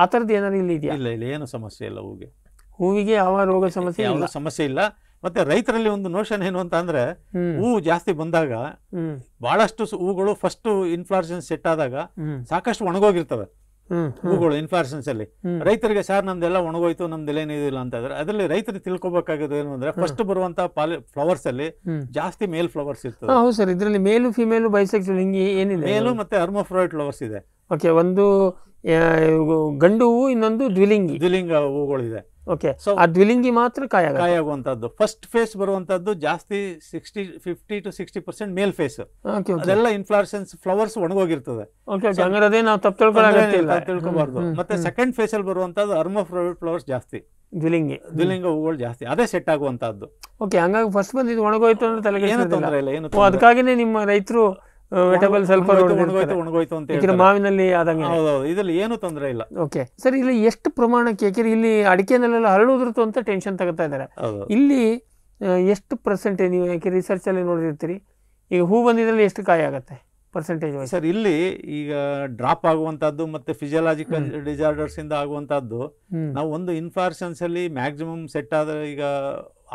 ಆ ಥರದ್ದು ಏನಾದ್ರು ಇಲ್ಲಿ ಇದೆಯಾ ಇಲ್ಲ ಇಲ್ಲ ಏನು ಸಮಸ್ಯೆ ಇಲ್ಲ ಹೂವಿಗೆ ಹೂವಿಗೆ ಯಾವ ರೋಗ ಸಮಸ್ಯೆ ಇಲ್ಲ ಸಮಸ್ಯೆ ಇಲ್ಲ ಮತ್ತೆ ರೈತರಲ್ಲಿ ಒಂದು ನೋಷನ್ ಏನು ಅಂತ ಅಂದ್ರೆ ಹೂವು ಜಾಸ್ತಿ ಬಂದಾಗ ಬಹಳಷ್ಟು ಹೂಗಳು ಫಸ್ಟ್ ಇನ್ಫ್ಲಾರ್ಷನ್ ಸೆಟ್ ಆದಾಗ ಸಾಕಷ್ಟು ಒಣಗೋಗಿರ್ತವೆ ಹೂಗಳು ಇನ್ಫ್ಲಾರ್ಷನ್ಸ್ ಅಲ್ಲಿ ರೈತರಿಗೆ ಸರ್ ನಮ್ದೆಲ್ಲ ಒಣಗೋಯ್ತು ನಮ್ದೆಲ್ಲ ಇಲ್ಲ ಅಂತ ಅಂದ್ರೆ ಅದರಲ್ಲಿ ರೈತರು ತಿಳ್ಕೊಬೇಕಾಗಿರೋದು ಏನು ಅಂದ್ರೆ ಫಸ್ಟ್ ಬರುವಂತ ಫ್ಲವರ್ಸ್ ಅಲ್ಲಿ ಜಾಸ್ತಿ ಮೇಲ್ ಫ್ಲವರ್ಸ್ ಇರ್ತದೆ ಹೌದು ಸರ್ ಇದರಲ್ಲಿ ಮೇಲು ಫಿಮೇಲು ಬೈಸೆಕ್ಸ್ ಹಿಂಗೆ ಏನಿದೆ ಮೇಲು ಮತ್ತೆ ಅರ್ಮೋಫ್ರಾಯ್ಡ್ ಫ್ಲವರ್ಸ್ ಇದೆ ಓಕೆ ಒಂದು ಗಂಡು ಹೂವು ಇನ್ನೊಂದು ದ್ವಿಲಿಂಗಿ ದ್ವಿಲಿಂಗ ಇದೆ ಓಕೆ ಸೊ ಆ ದ್ವಿಲಿಂಗಿ ಮಾತ್ರ ಕಾಯ ಕಾಯಾಗುವಂತದ್ದು ಫಸ್ಟ್ ಫೇಸ್ ಬರುವಂತದ್ದು ಜಾಸ್ತಿ sixty fifty to sixty percent male phase ಅದೆಲ್ಲ ಇನ್ಫ್ಲಾರ್ಸೆನ್ಸ್ ಫ್ಲವರ್ಸ್ ಒಣಗೋಗಿರ್ತದೆ ನಾವು ತಪ್ಪು ತಿಳ್ಕೊಳ್ಳೋದಿಲ್ಲ ತಿಳ್ಕೊಬಾರ್ದು ಮತ್ತೆ ಸೆಕೆಂಡ್ ಫೇಸ್ ಅಲ್ಲಿ ಬರುವಂತದ್ದು ಅರ್ಮ ಫ್ಲವರ್ಸ್ ಜಾಸ್ತಿ ದ್ವಿಲಿಂಗಿ ದ್ವಿಲಿಂಗ ಹೂಗಳು ಜಾಸ್ತಿ ಅದೇ ಸೆಟ್ ಆಗುವಂತದ್ದು ಓಕೆ ಹಂಗಾಗಿ ಫಸ್ಟ್ ಬಂದಿದ್ದು ಇದು ಒಣಗೋಯ್ತು ಅಂದ್ರೆ ತಲೆಗೆ ಏನು ತೊಂದರೆ ಇಲ್ಲ ಏನು ಅದಕ್ಕಾಗಿನೇ ನಿಮ್ಮ ರೈತರು ವೆಟಬಲ್ ಸ್ವಲ್ಪ ಮಾವಿನಲ್ಲಿ ಇದರಲ್ಲಿ ಏನು ತೊಂದರೆ ಇಲ್ಲ ಓಕೆ ಸರ್ ಇಲ್ಲಿ ಎಷ್ಟು ಪ್ರಮಾಣಕ್ಕೆ ಯಾಕೆಂದ್ರೆ ಇಲ್ಲಿ ಅಡಿಕೆನಲ್ಲೆಲ್ಲ ಹರಳುದ್ರತು ಅಂತ ಟೆನ್ಷನ್ ತಗೋತಾ ಇದ್ದಾರೆ ಇಲ್ಲಿ ಎಷ್ಟು ಪರ್ಸೆಂಟೇಜ್ ನೀವು ಯಾಕೆ ರಿಸರ್ಚ್ ಅಲ್ಲಿ ನೋಡಿರ್ತೀರಿ ಈಗ ಹೂ ಬಂದಿದ್ರಲ್ಲಿ ಎಷ್ಟು ಕಾಯಿ ಆಗುತ್ತೆ ಪರ್ಸೆಂಟೇಜ್ ಸರ್ ಇಲ್ಲಿ ಈಗ ಡ್ರಾಪ್ ಆಗುವಂತಹದ್ದು ಮತ್ತೆ ಫಿಸಿಯಲಾಜಿಕಲ್ ಡಿಸಾರ್ಡರ್ಸ್ ಇಂದ ಆಗುವಂತಹದ್ದು ನಾವು ಒಂದು ಇನ್ಫಾರ್ಷನ್ಸ್ ಅಲ್ಲಿ ಮ್ಯಾಕ್ಸಿಮಮ್ ಸೆಟ್ ಆದ್ರೆ ಈಗ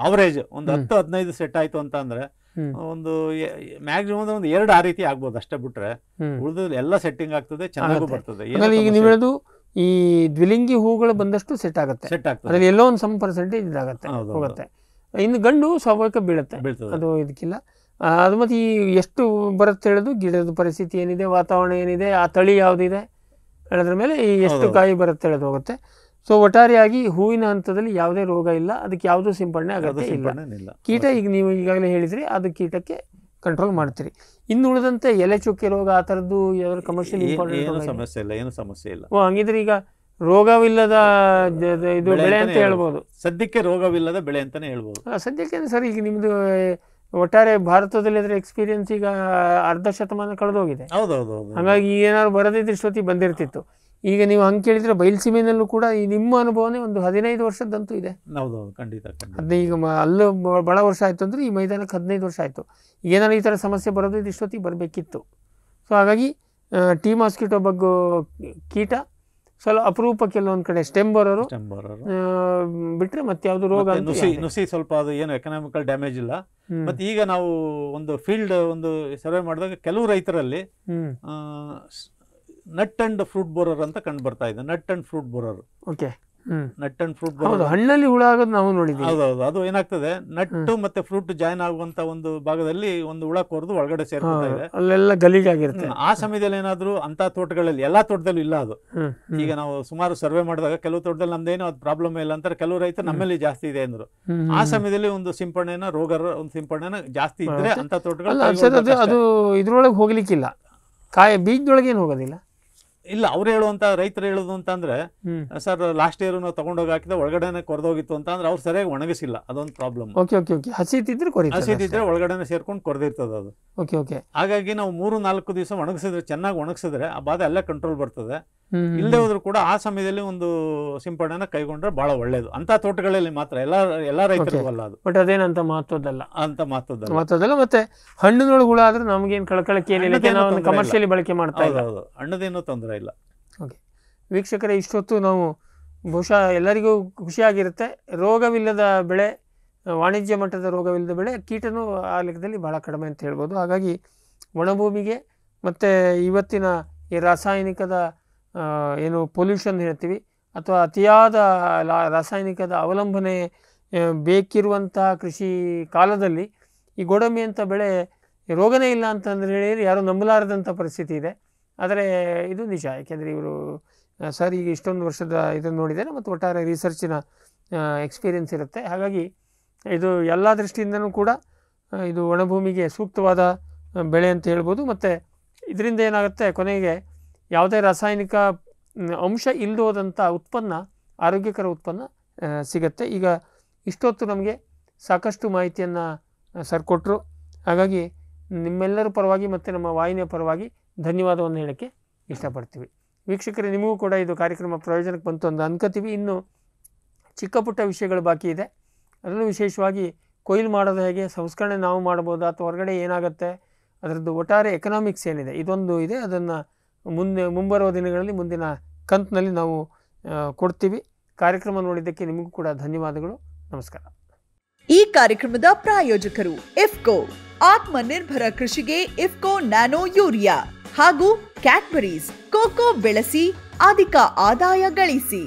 ಆವರೇಜ್ ಒಂದು ಹತ್ತು ಹದಿನೈದು ಸೆಟ್ ಆಯ್ತು ಅಂತ ಅಂದ್ರೆ ಒಂದು ಮ್ಯಾಕ್ಸಿಮಮ್ ಒಂದು ಎರಡು ಆ ರೀತಿ ಆಗ್ಬೋದು ಅಷ್ಟೇ ಬಿಟ್ರೆ ಉಳಿದ ಎಲ್ಲ ಸೆಟ್ಟಿಂಗ್ ಆಗ್ತದೆ ಚೆನ್ನಾಗೂ ಬರ್ತದೆ ಈಗ ನೀವು ಈ ದ್ವಿಲಿಂಗಿ ಹೂಗಳು ಬಂದಷ್ಟು ಸೆಟ್ ಆಗುತ್ತೆ ಸೆಟ್ ಆಗ್ತದೆ ಎಲ್ಲೋ ಒಂದು ಸಮ ಪರ್ಸೆಂಟೇಜ್ ಇದಾಗುತ್ತೆ ಹೋಗುತ್ತೆ ಇನ್ನು ಗಂಡು ಸ್ವಾಭಾವಿಕ ಬೀಳುತ್ತೆ ಅದು ಇದಕ್ಕಿಲ್ಲ ಅದು ಮತ್ತೆ ಈ ಎಷ್ಟು ಬರುತ್ತೆ ಹೇಳೋದು ಗಿಡದ ಪರಿಸ್ಥಿತಿ ಏನಿದೆ ವಾತಾವರಣ ಏನಿದೆ ಆ ತಳಿ ಯಾವುದಿದೆ ಹೇಳೋದ್ರ ಮೇಲೆ ಈ ಎಷ್ಟು ಕಾಯಿ ಬರುತ್ತೆ ಹೇಳೋದು ಹೋಗುತ್ತೆ ಸೊ ಒಟ್ಟಾರೆಯಾಗಿ ಹೂವಿನ ಹಂತದಲ್ಲಿ ಯಾವುದೇ ರೋಗ ಇಲ್ಲ ಅದಕ್ಕೆ ಯಾವುದೂ ಸಿಂಪಡಣೆ ಆಗೋದೇ ಇಲ್ಲ ಕೀಟ ಈಗ ನೀವು ಈಗಾಗಲೇ ಹೇಳಿದ್ರಿ ಅದು ಕೀಟಕ್ಕೆ ಕಂಟ್ರೋಲ್ ಮಾಡ್ತೀರಿ ಇನ್ನು ಉಳಿದಂತೆ ಎಲೆ ಚುಕ್ಕೆ ರೋಗ ಆ ಥರದ್ದು ಯಾವ್ದಾದ್ರು ಕಮರ್ಷಿಯಲ್ ಇಂಪಾರ್ಟೆಂಟ್ ಸಮಸ್ಯೆ ಇಲ್ಲ ಏನು ಸಮಸ್ಯೆ ಇಲ್ಲ ಓ ಹಂಗಿದ್ರೆ ಈಗ ರೋಗವಿಲ್ಲದ ಇದು ಬೆಳೆ ಅಂತ ಹೇಳ್ಬೋದು ಸದ್ಯಕ್ಕೆ ರೋಗವಿಲ್ಲದ ಬೆಳೆ ಅಂತಾನೆ ಹೇಳ್ಬೋದು ಸದ್ಯಕ್ಕೆ ಸರ್ ಈಗ ನಿಮ್ದು ಒಟ್ಟಾರೆ ಭಾರತದಲ್ಲಿ ಅದರ ಎಕ್ಸ್ಪೀರಿಯನ್ಸ್ ಈಗ ಅರ್ಧ ಶತಮಾನ ಕಳೆದೋಗಿದೆ ಹೌದೌದು ಹೌದು ಹಾಗಾಗಿ ಏನಾದ್ರು ಬರದಿದ್ದ ಇಷ್ಟೊತ್ತಿಗೆ ಬಂದಿರ್ತಿತ್ತು ಈಗ ನೀವು ಹಂಗೆ ಕೇಳಿದ್ರೆ ಬಯಲುಸೀಮೆಯಲ್ಲೂ ಕೂಡ ಈ ನಿಮ್ಮ ಅನುಭವನೇ ಒಂದು ಹದಿನೈದು ವರ್ಷದಂತೂ ಇದೆ ಹೌದೌದು ಖಂಡಿತ ಈಗ ಅಲ್ಲೂ ಬಹಳ ವರ್ಷ ಆಯಿತು ಅಂದರೆ ಈ ಮೈದಾನಕ್ಕೆ ಹದಿನೈದು ವರ್ಷ ಆಯಿತು ಏನಾರು ಈ ಥರ ಸಮಸ್ಯೆ ಬರೋದು ಇದು ಬರಬೇಕಿತ್ತು ಸೊ ಹಾಗಾಗಿ ಟೀ ಮಾಸ್ಕಿಟೋ ಬಗ್ಗೆ ಕೀಟ ಸ್ವಲ್ಪ ಅಪರೂಪ ಕೆಲವೊಂದು ಕಡೆ ಸ್ಟೆಮ್ ಬರೋರು ಬಿಟ್ರೆ ಮತ್ತೆ ಯಾವುದು ರೋಗ ನುಸಿ ನುಸಿ ಸ್ವಲ್ಪ ಅದು ಏನು ಎಕನಾಮಿಕಲ್ ಡ್ಯಾಮೇಜ್ ಇಲ್ಲ ಮತ್ತೆ ಈಗ ನಾವು ಒಂದು ಫೀಲ್ಡ್ ಒಂದು ಸರ್ವೆ ಮಾಡಿದಾಗ ಕೆಲವು ರೈತರಲ್ಲಿ ನಟ್ ಅಂಡ್ ಫ್ರೂಟ್ ಬೋರರ್ ಅಂತ ಕಂಡು ಬರ್ತಾ ಇದೆ nut and fruit borer okay nut and fruit borer ಹಣ್ಣಲ್ಲಿ ಹುಳ ಆಗೋದು ನಾವು ನೋಡಿದ್ವಿ ಹೌದೌದು ಅದು ಏನಾಗ್ತದೆ ನಟ್ಟು ಮತ್ತೆ ಫ್ರೂಟ್ ಜಾಯಿನ್ ಆಗುವಂತ ಒಂದು ಭಾಗದಲ್ಲಿ ಒಂದು ಹುಳ ಕೊರೆದು ಒಳಗಡೆ ಸೇರ್ತಾ ಇದೆ ಅಲ್ಲೆಲ್ಲ ಗಲೀಜಾಗಿರುತ್ತೆ ಆ ಸಮಯದಲ್ಲಿ ಏನಾದ್ರು ಅಂತ ತೋಟಗಳಲ್ಲಿ ಎಲ್ಲಾ ತೋಟದಲ್ಲೂ ಇಲ್ಲ ಅದು ಈಗ ನಾವು ಸುಮಾರು ಸರ್ವೆ ಮಾಡಿದಾಗ ಕೆಲವು ತೋಟದಲ್ಲಿ ನಮ್ದೇನೋ ಅದು ಪ್ರಾಬ್ಲಮ್ ಇಲ್ಲ ಅಂತಾರೆ ಕೆಲವು ರೈತರು ನಮ್ಮಲ್ಲಿ ಜಾಸ್ತಿ ಇದೆ ಅಂದ್ರು ಆ ಸಮಯದಲ್ಲಿ ಒಂದು ಸಿಂಪಡಣೆನ ರೋಗ ಒಂದು ಸಿಂಪಡಣೆನ ಜಾಸ್ತಿ ಇದ್ರೆ ಅಂತ ತೋಟಗಳು ಅದು ಇದ್ರೊಳಗೆ ಹೋಗ್ಲಿಕ್ಕಿಲ್ಲ ಕಾಯ ಬೀಜದೊಳಗೇನು ಹೋಗೋದಿಲ್ಲ ಇಲ್ಲ ಅವ್ರು ಹೇಳುವಂತ ರೈತರು ಹೇಳುದು ಅಂತಂದ್ರೆ ಸರ್ ಲಾಸ್ಟ್ ಇಯರ್ ನಾವು ತಗೊಂಡೋಗಿ ಹಾಕಿದ ಒಳಗಡೆನೆ ಕೊರೆದೋಗಿತ್ತು ಅಂತ ಅಂದ್ರೆ ಅವ್ರು ಸರಿಯಾಗಿ ಒಣಗಿಸಿಲ್ಲ ಅದೊಂದು ಪ್ರಾಬ್ಲಮ್ ಹಸಿತಿದ್ರೆ ಹಸಿತಿದ್ರೆ ಒಳಗಡೆನೆ ಸೇರ್ಕೊಂಡು ಕೊರೆದಿರ್ತದೆ ಅದು ಓಕೆ ಓಕೆ ಹಾಗಾಗಿ ನಾವು ಮೂರು ನಾಲ್ಕು ದಿವಸ ಒಣಗಿಸಿದ್ರೆ ಚೆನ್ನಾಗಿ ಒಣಗಿಸಿದ್ರೆ ಆ ಬಾಧೆ ಎಲ್ಲ ಕಂಟ್ರೋಲ್ ಬರ್ತದೆ ಇಲ್ಲದೆ ಹೋದ್ರು ಕೂಡ ಆ ಸಮಯದಲ್ಲಿ ಒಂದು ಸಿಂಪಡಣೆ ಕೈಗೊಂಡ್ರೆ ಬಹಳ ಒಳ್ಳೇದು ಅಂತ ತೋಟಗಳಲ್ಲಿ ಮಾತ್ರ ಎಲ್ಲ ಎಲ್ಲ ರೈತರಿಗೂ ಅದು ಬಟ್ ಅದೇನಂತ ಮಹತ್ವದಲ್ಲ ಅಂತ ಮಹತ್ವದಲ್ಲ ಮಹತ್ವದಲ್ಲ ಮತ್ತೆ ಹಣ್ಣಿನೊಳಗೆ ಹುಳ ಆದ್ರೆ ನಮ್ಗೇನು ಕಳ್ಕೊಳ್ಳಕ್ಕೆ ಏನಿಲ್ಲ ಕಮರ್ಷಿಯಲಿ ಬಳಕೆ ಮಾಡ್ತಾ ಇದ್ದಾರೆ ಹಣ್ಣದೇನೋ ತೊಂದರೆ ಇಲ್ಲ ಓಕೆ ವೀಕ್ಷಕರೇ ಇಷ್ಟೊತ್ತು ನಾವು ಬಹುಶಃ ಎಲ್ಲರಿಗೂ ಖುಷಿಯಾಗಿರುತ್ತೆ ರೋಗವಿಲ್ಲದ ಬೆಳೆ ವಾಣಿಜ್ಯ ಮಟ್ಟದ ರೋಗವಿಲ್ಲದ ಬೆಳೆ ಕೀಟನೂ ಆ ಲೆಕ್ಕದಲ್ಲಿ ಭಾಳ ಕಡಿಮೆ ಅಂತ ಹೇಳ್ಬೋದು ಹಾಗಾಗಿ ಒಣಭೂಮಿಗೆ ಮತ್ತು ಇವತ್ತಿನ ಈ ರಾಸಾಯನಿಕದ ಏನು ಪೊಲ್ಯೂಷನ್ ಹೇಳ್ತೀವಿ ಅಥವಾ ಅತಿಯಾದ ರಾಸಾಯನಿಕದ ಅವಲಂಬನೆ ಬೇಕಿರುವಂತಹ ಕೃಷಿ ಕಾಲದಲ್ಲಿ ಈ ಗೋಡಂಬಿ ಅಂತ ಬೆಳೆ ರೋಗನೇ ಇಲ್ಲ ಅಂತಂದ್ರೆ ಹೇಳಿ ಯಾರೂ ನಂಬಲಾರದಂಥ ಪರಿಸ್ಥಿತಿ ಇದೆ ಆದರೆ ಇದು ನಿಜ ಏಕೆಂದರೆ ಇವರು ಸರ್ ಈಗ ಇಷ್ಟೊಂದು ವರ್ಷದ ಇದನ್ನು ನೋಡಿದ್ದಾರೆ ಮತ್ತು ಒಟ್ಟಾರೆ ರಿಸರ್ಚಿನ ಎಕ್ಸ್ಪೀರಿಯೆನ್ಸ್ ಇರುತ್ತೆ ಹಾಗಾಗಿ ಇದು ಎಲ್ಲ ದೃಷ್ಟಿಯಿಂದನೂ ಕೂಡ ಇದು ಒಣಭೂಮಿಗೆ ಸೂಕ್ತವಾದ ಬೆಳೆ ಅಂತ ಹೇಳ್ಬೋದು ಮತ್ತು ಇದರಿಂದ ಏನಾಗುತ್ತೆ ಕೊನೆಗೆ ಯಾವುದೇ ರಾಸಾಯನಿಕ ಅಂಶ ಇಲ್ಲದೋದಂಥ ಉತ್ಪನ್ನ ಆರೋಗ್ಯಕರ ಉತ್ಪನ್ನ ಸಿಗುತ್ತೆ ಈಗ ಇಷ್ಟೊತ್ತು ನಮಗೆ ಸಾಕಷ್ಟು ಮಾಹಿತಿಯನ್ನು ಸರ್ ಕೊಟ್ಟರು ಹಾಗಾಗಿ ನಿಮ್ಮೆಲ್ಲರ ಪರವಾಗಿ ಮತ್ತು ನಮ್ಮ ವಾಹಿನಿಯ ಪರವಾಗಿ ಧನ್ಯವಾದವನ್ನು ಹೇಳೋಕ್ಕೆ ಇಷ್ಟಪಡ್ತೀವಿ ವೀಕ್ಷಕರೇ ನಿಮಗೂ ಕೂಡ ಇದು ಕಾರ್ಯಕ್ರಮ ಪ್ರಯೋಜನಕ್ಕೆ ಬಂತು ಅಂತ ಅನ್ಕೋತೀವಿ ಇನ್ನು ಚಿಕ್ಕ ಪುಟ್ಟ ವಿಷಯಗಳು ಬಾಕಿ ಇದೆ ಅದರಲ್ಲೂ ವಿಶೇಷವಾಗಿ ಕೊಯ್ಲು ಮಾಡೋದು ಹೇಗೆ ಸಂಸ್ಕರಣೆ ನಾವು ಮಾಡ್ಬೋದು ಅಥವಾ ಹೊರಗಡೆ ಏನಾಗುತ್ತೆ ಅದರದ್ದು ಒಟ್ಟಾರೆ ಎಕನಾಮಿಕ್ಸ್ ಏನಿದೆ ಇದೊಂದು ಇದೆ ಅದನ್ನು ಮುಂದೆ ಮುಂಬರುವ ದಿನಗಳಲ್ಲಿ ಮುಂದಿನ ಕಂತಿನಲ್ಲಿ ನಾವು ಕೊಡ್ತೀವಿ ಕಾರ್ಯಕ್ರಮ ನೋಡಿದ್ದಕ್ಕೆ ನಿಮಗೂ ಕೂಡ ಧನ್ಯವಾದಗಳು ನಮಸ್ಕಾರ ಈ ಕಾರ್ಯಕ್ರಮದ ಪ್ರಾಯೋಜಕರು ಇಫ್ಕೋ ಆತ್ಮನಿರ್ಭರ ಕೃಷಿಗೆ ಇಫ್ಕೋ ನ್ಯಾನೋ ಯೂರಿಯಾ ಹಾಗೂ ಕ್ಯಾಡ್ಬರೀಸ್ ಕೋಕೋ ಬೆಳೆಸಿ ಅಧಿಕ ಆದಾಯ ಗಳಿಸಿ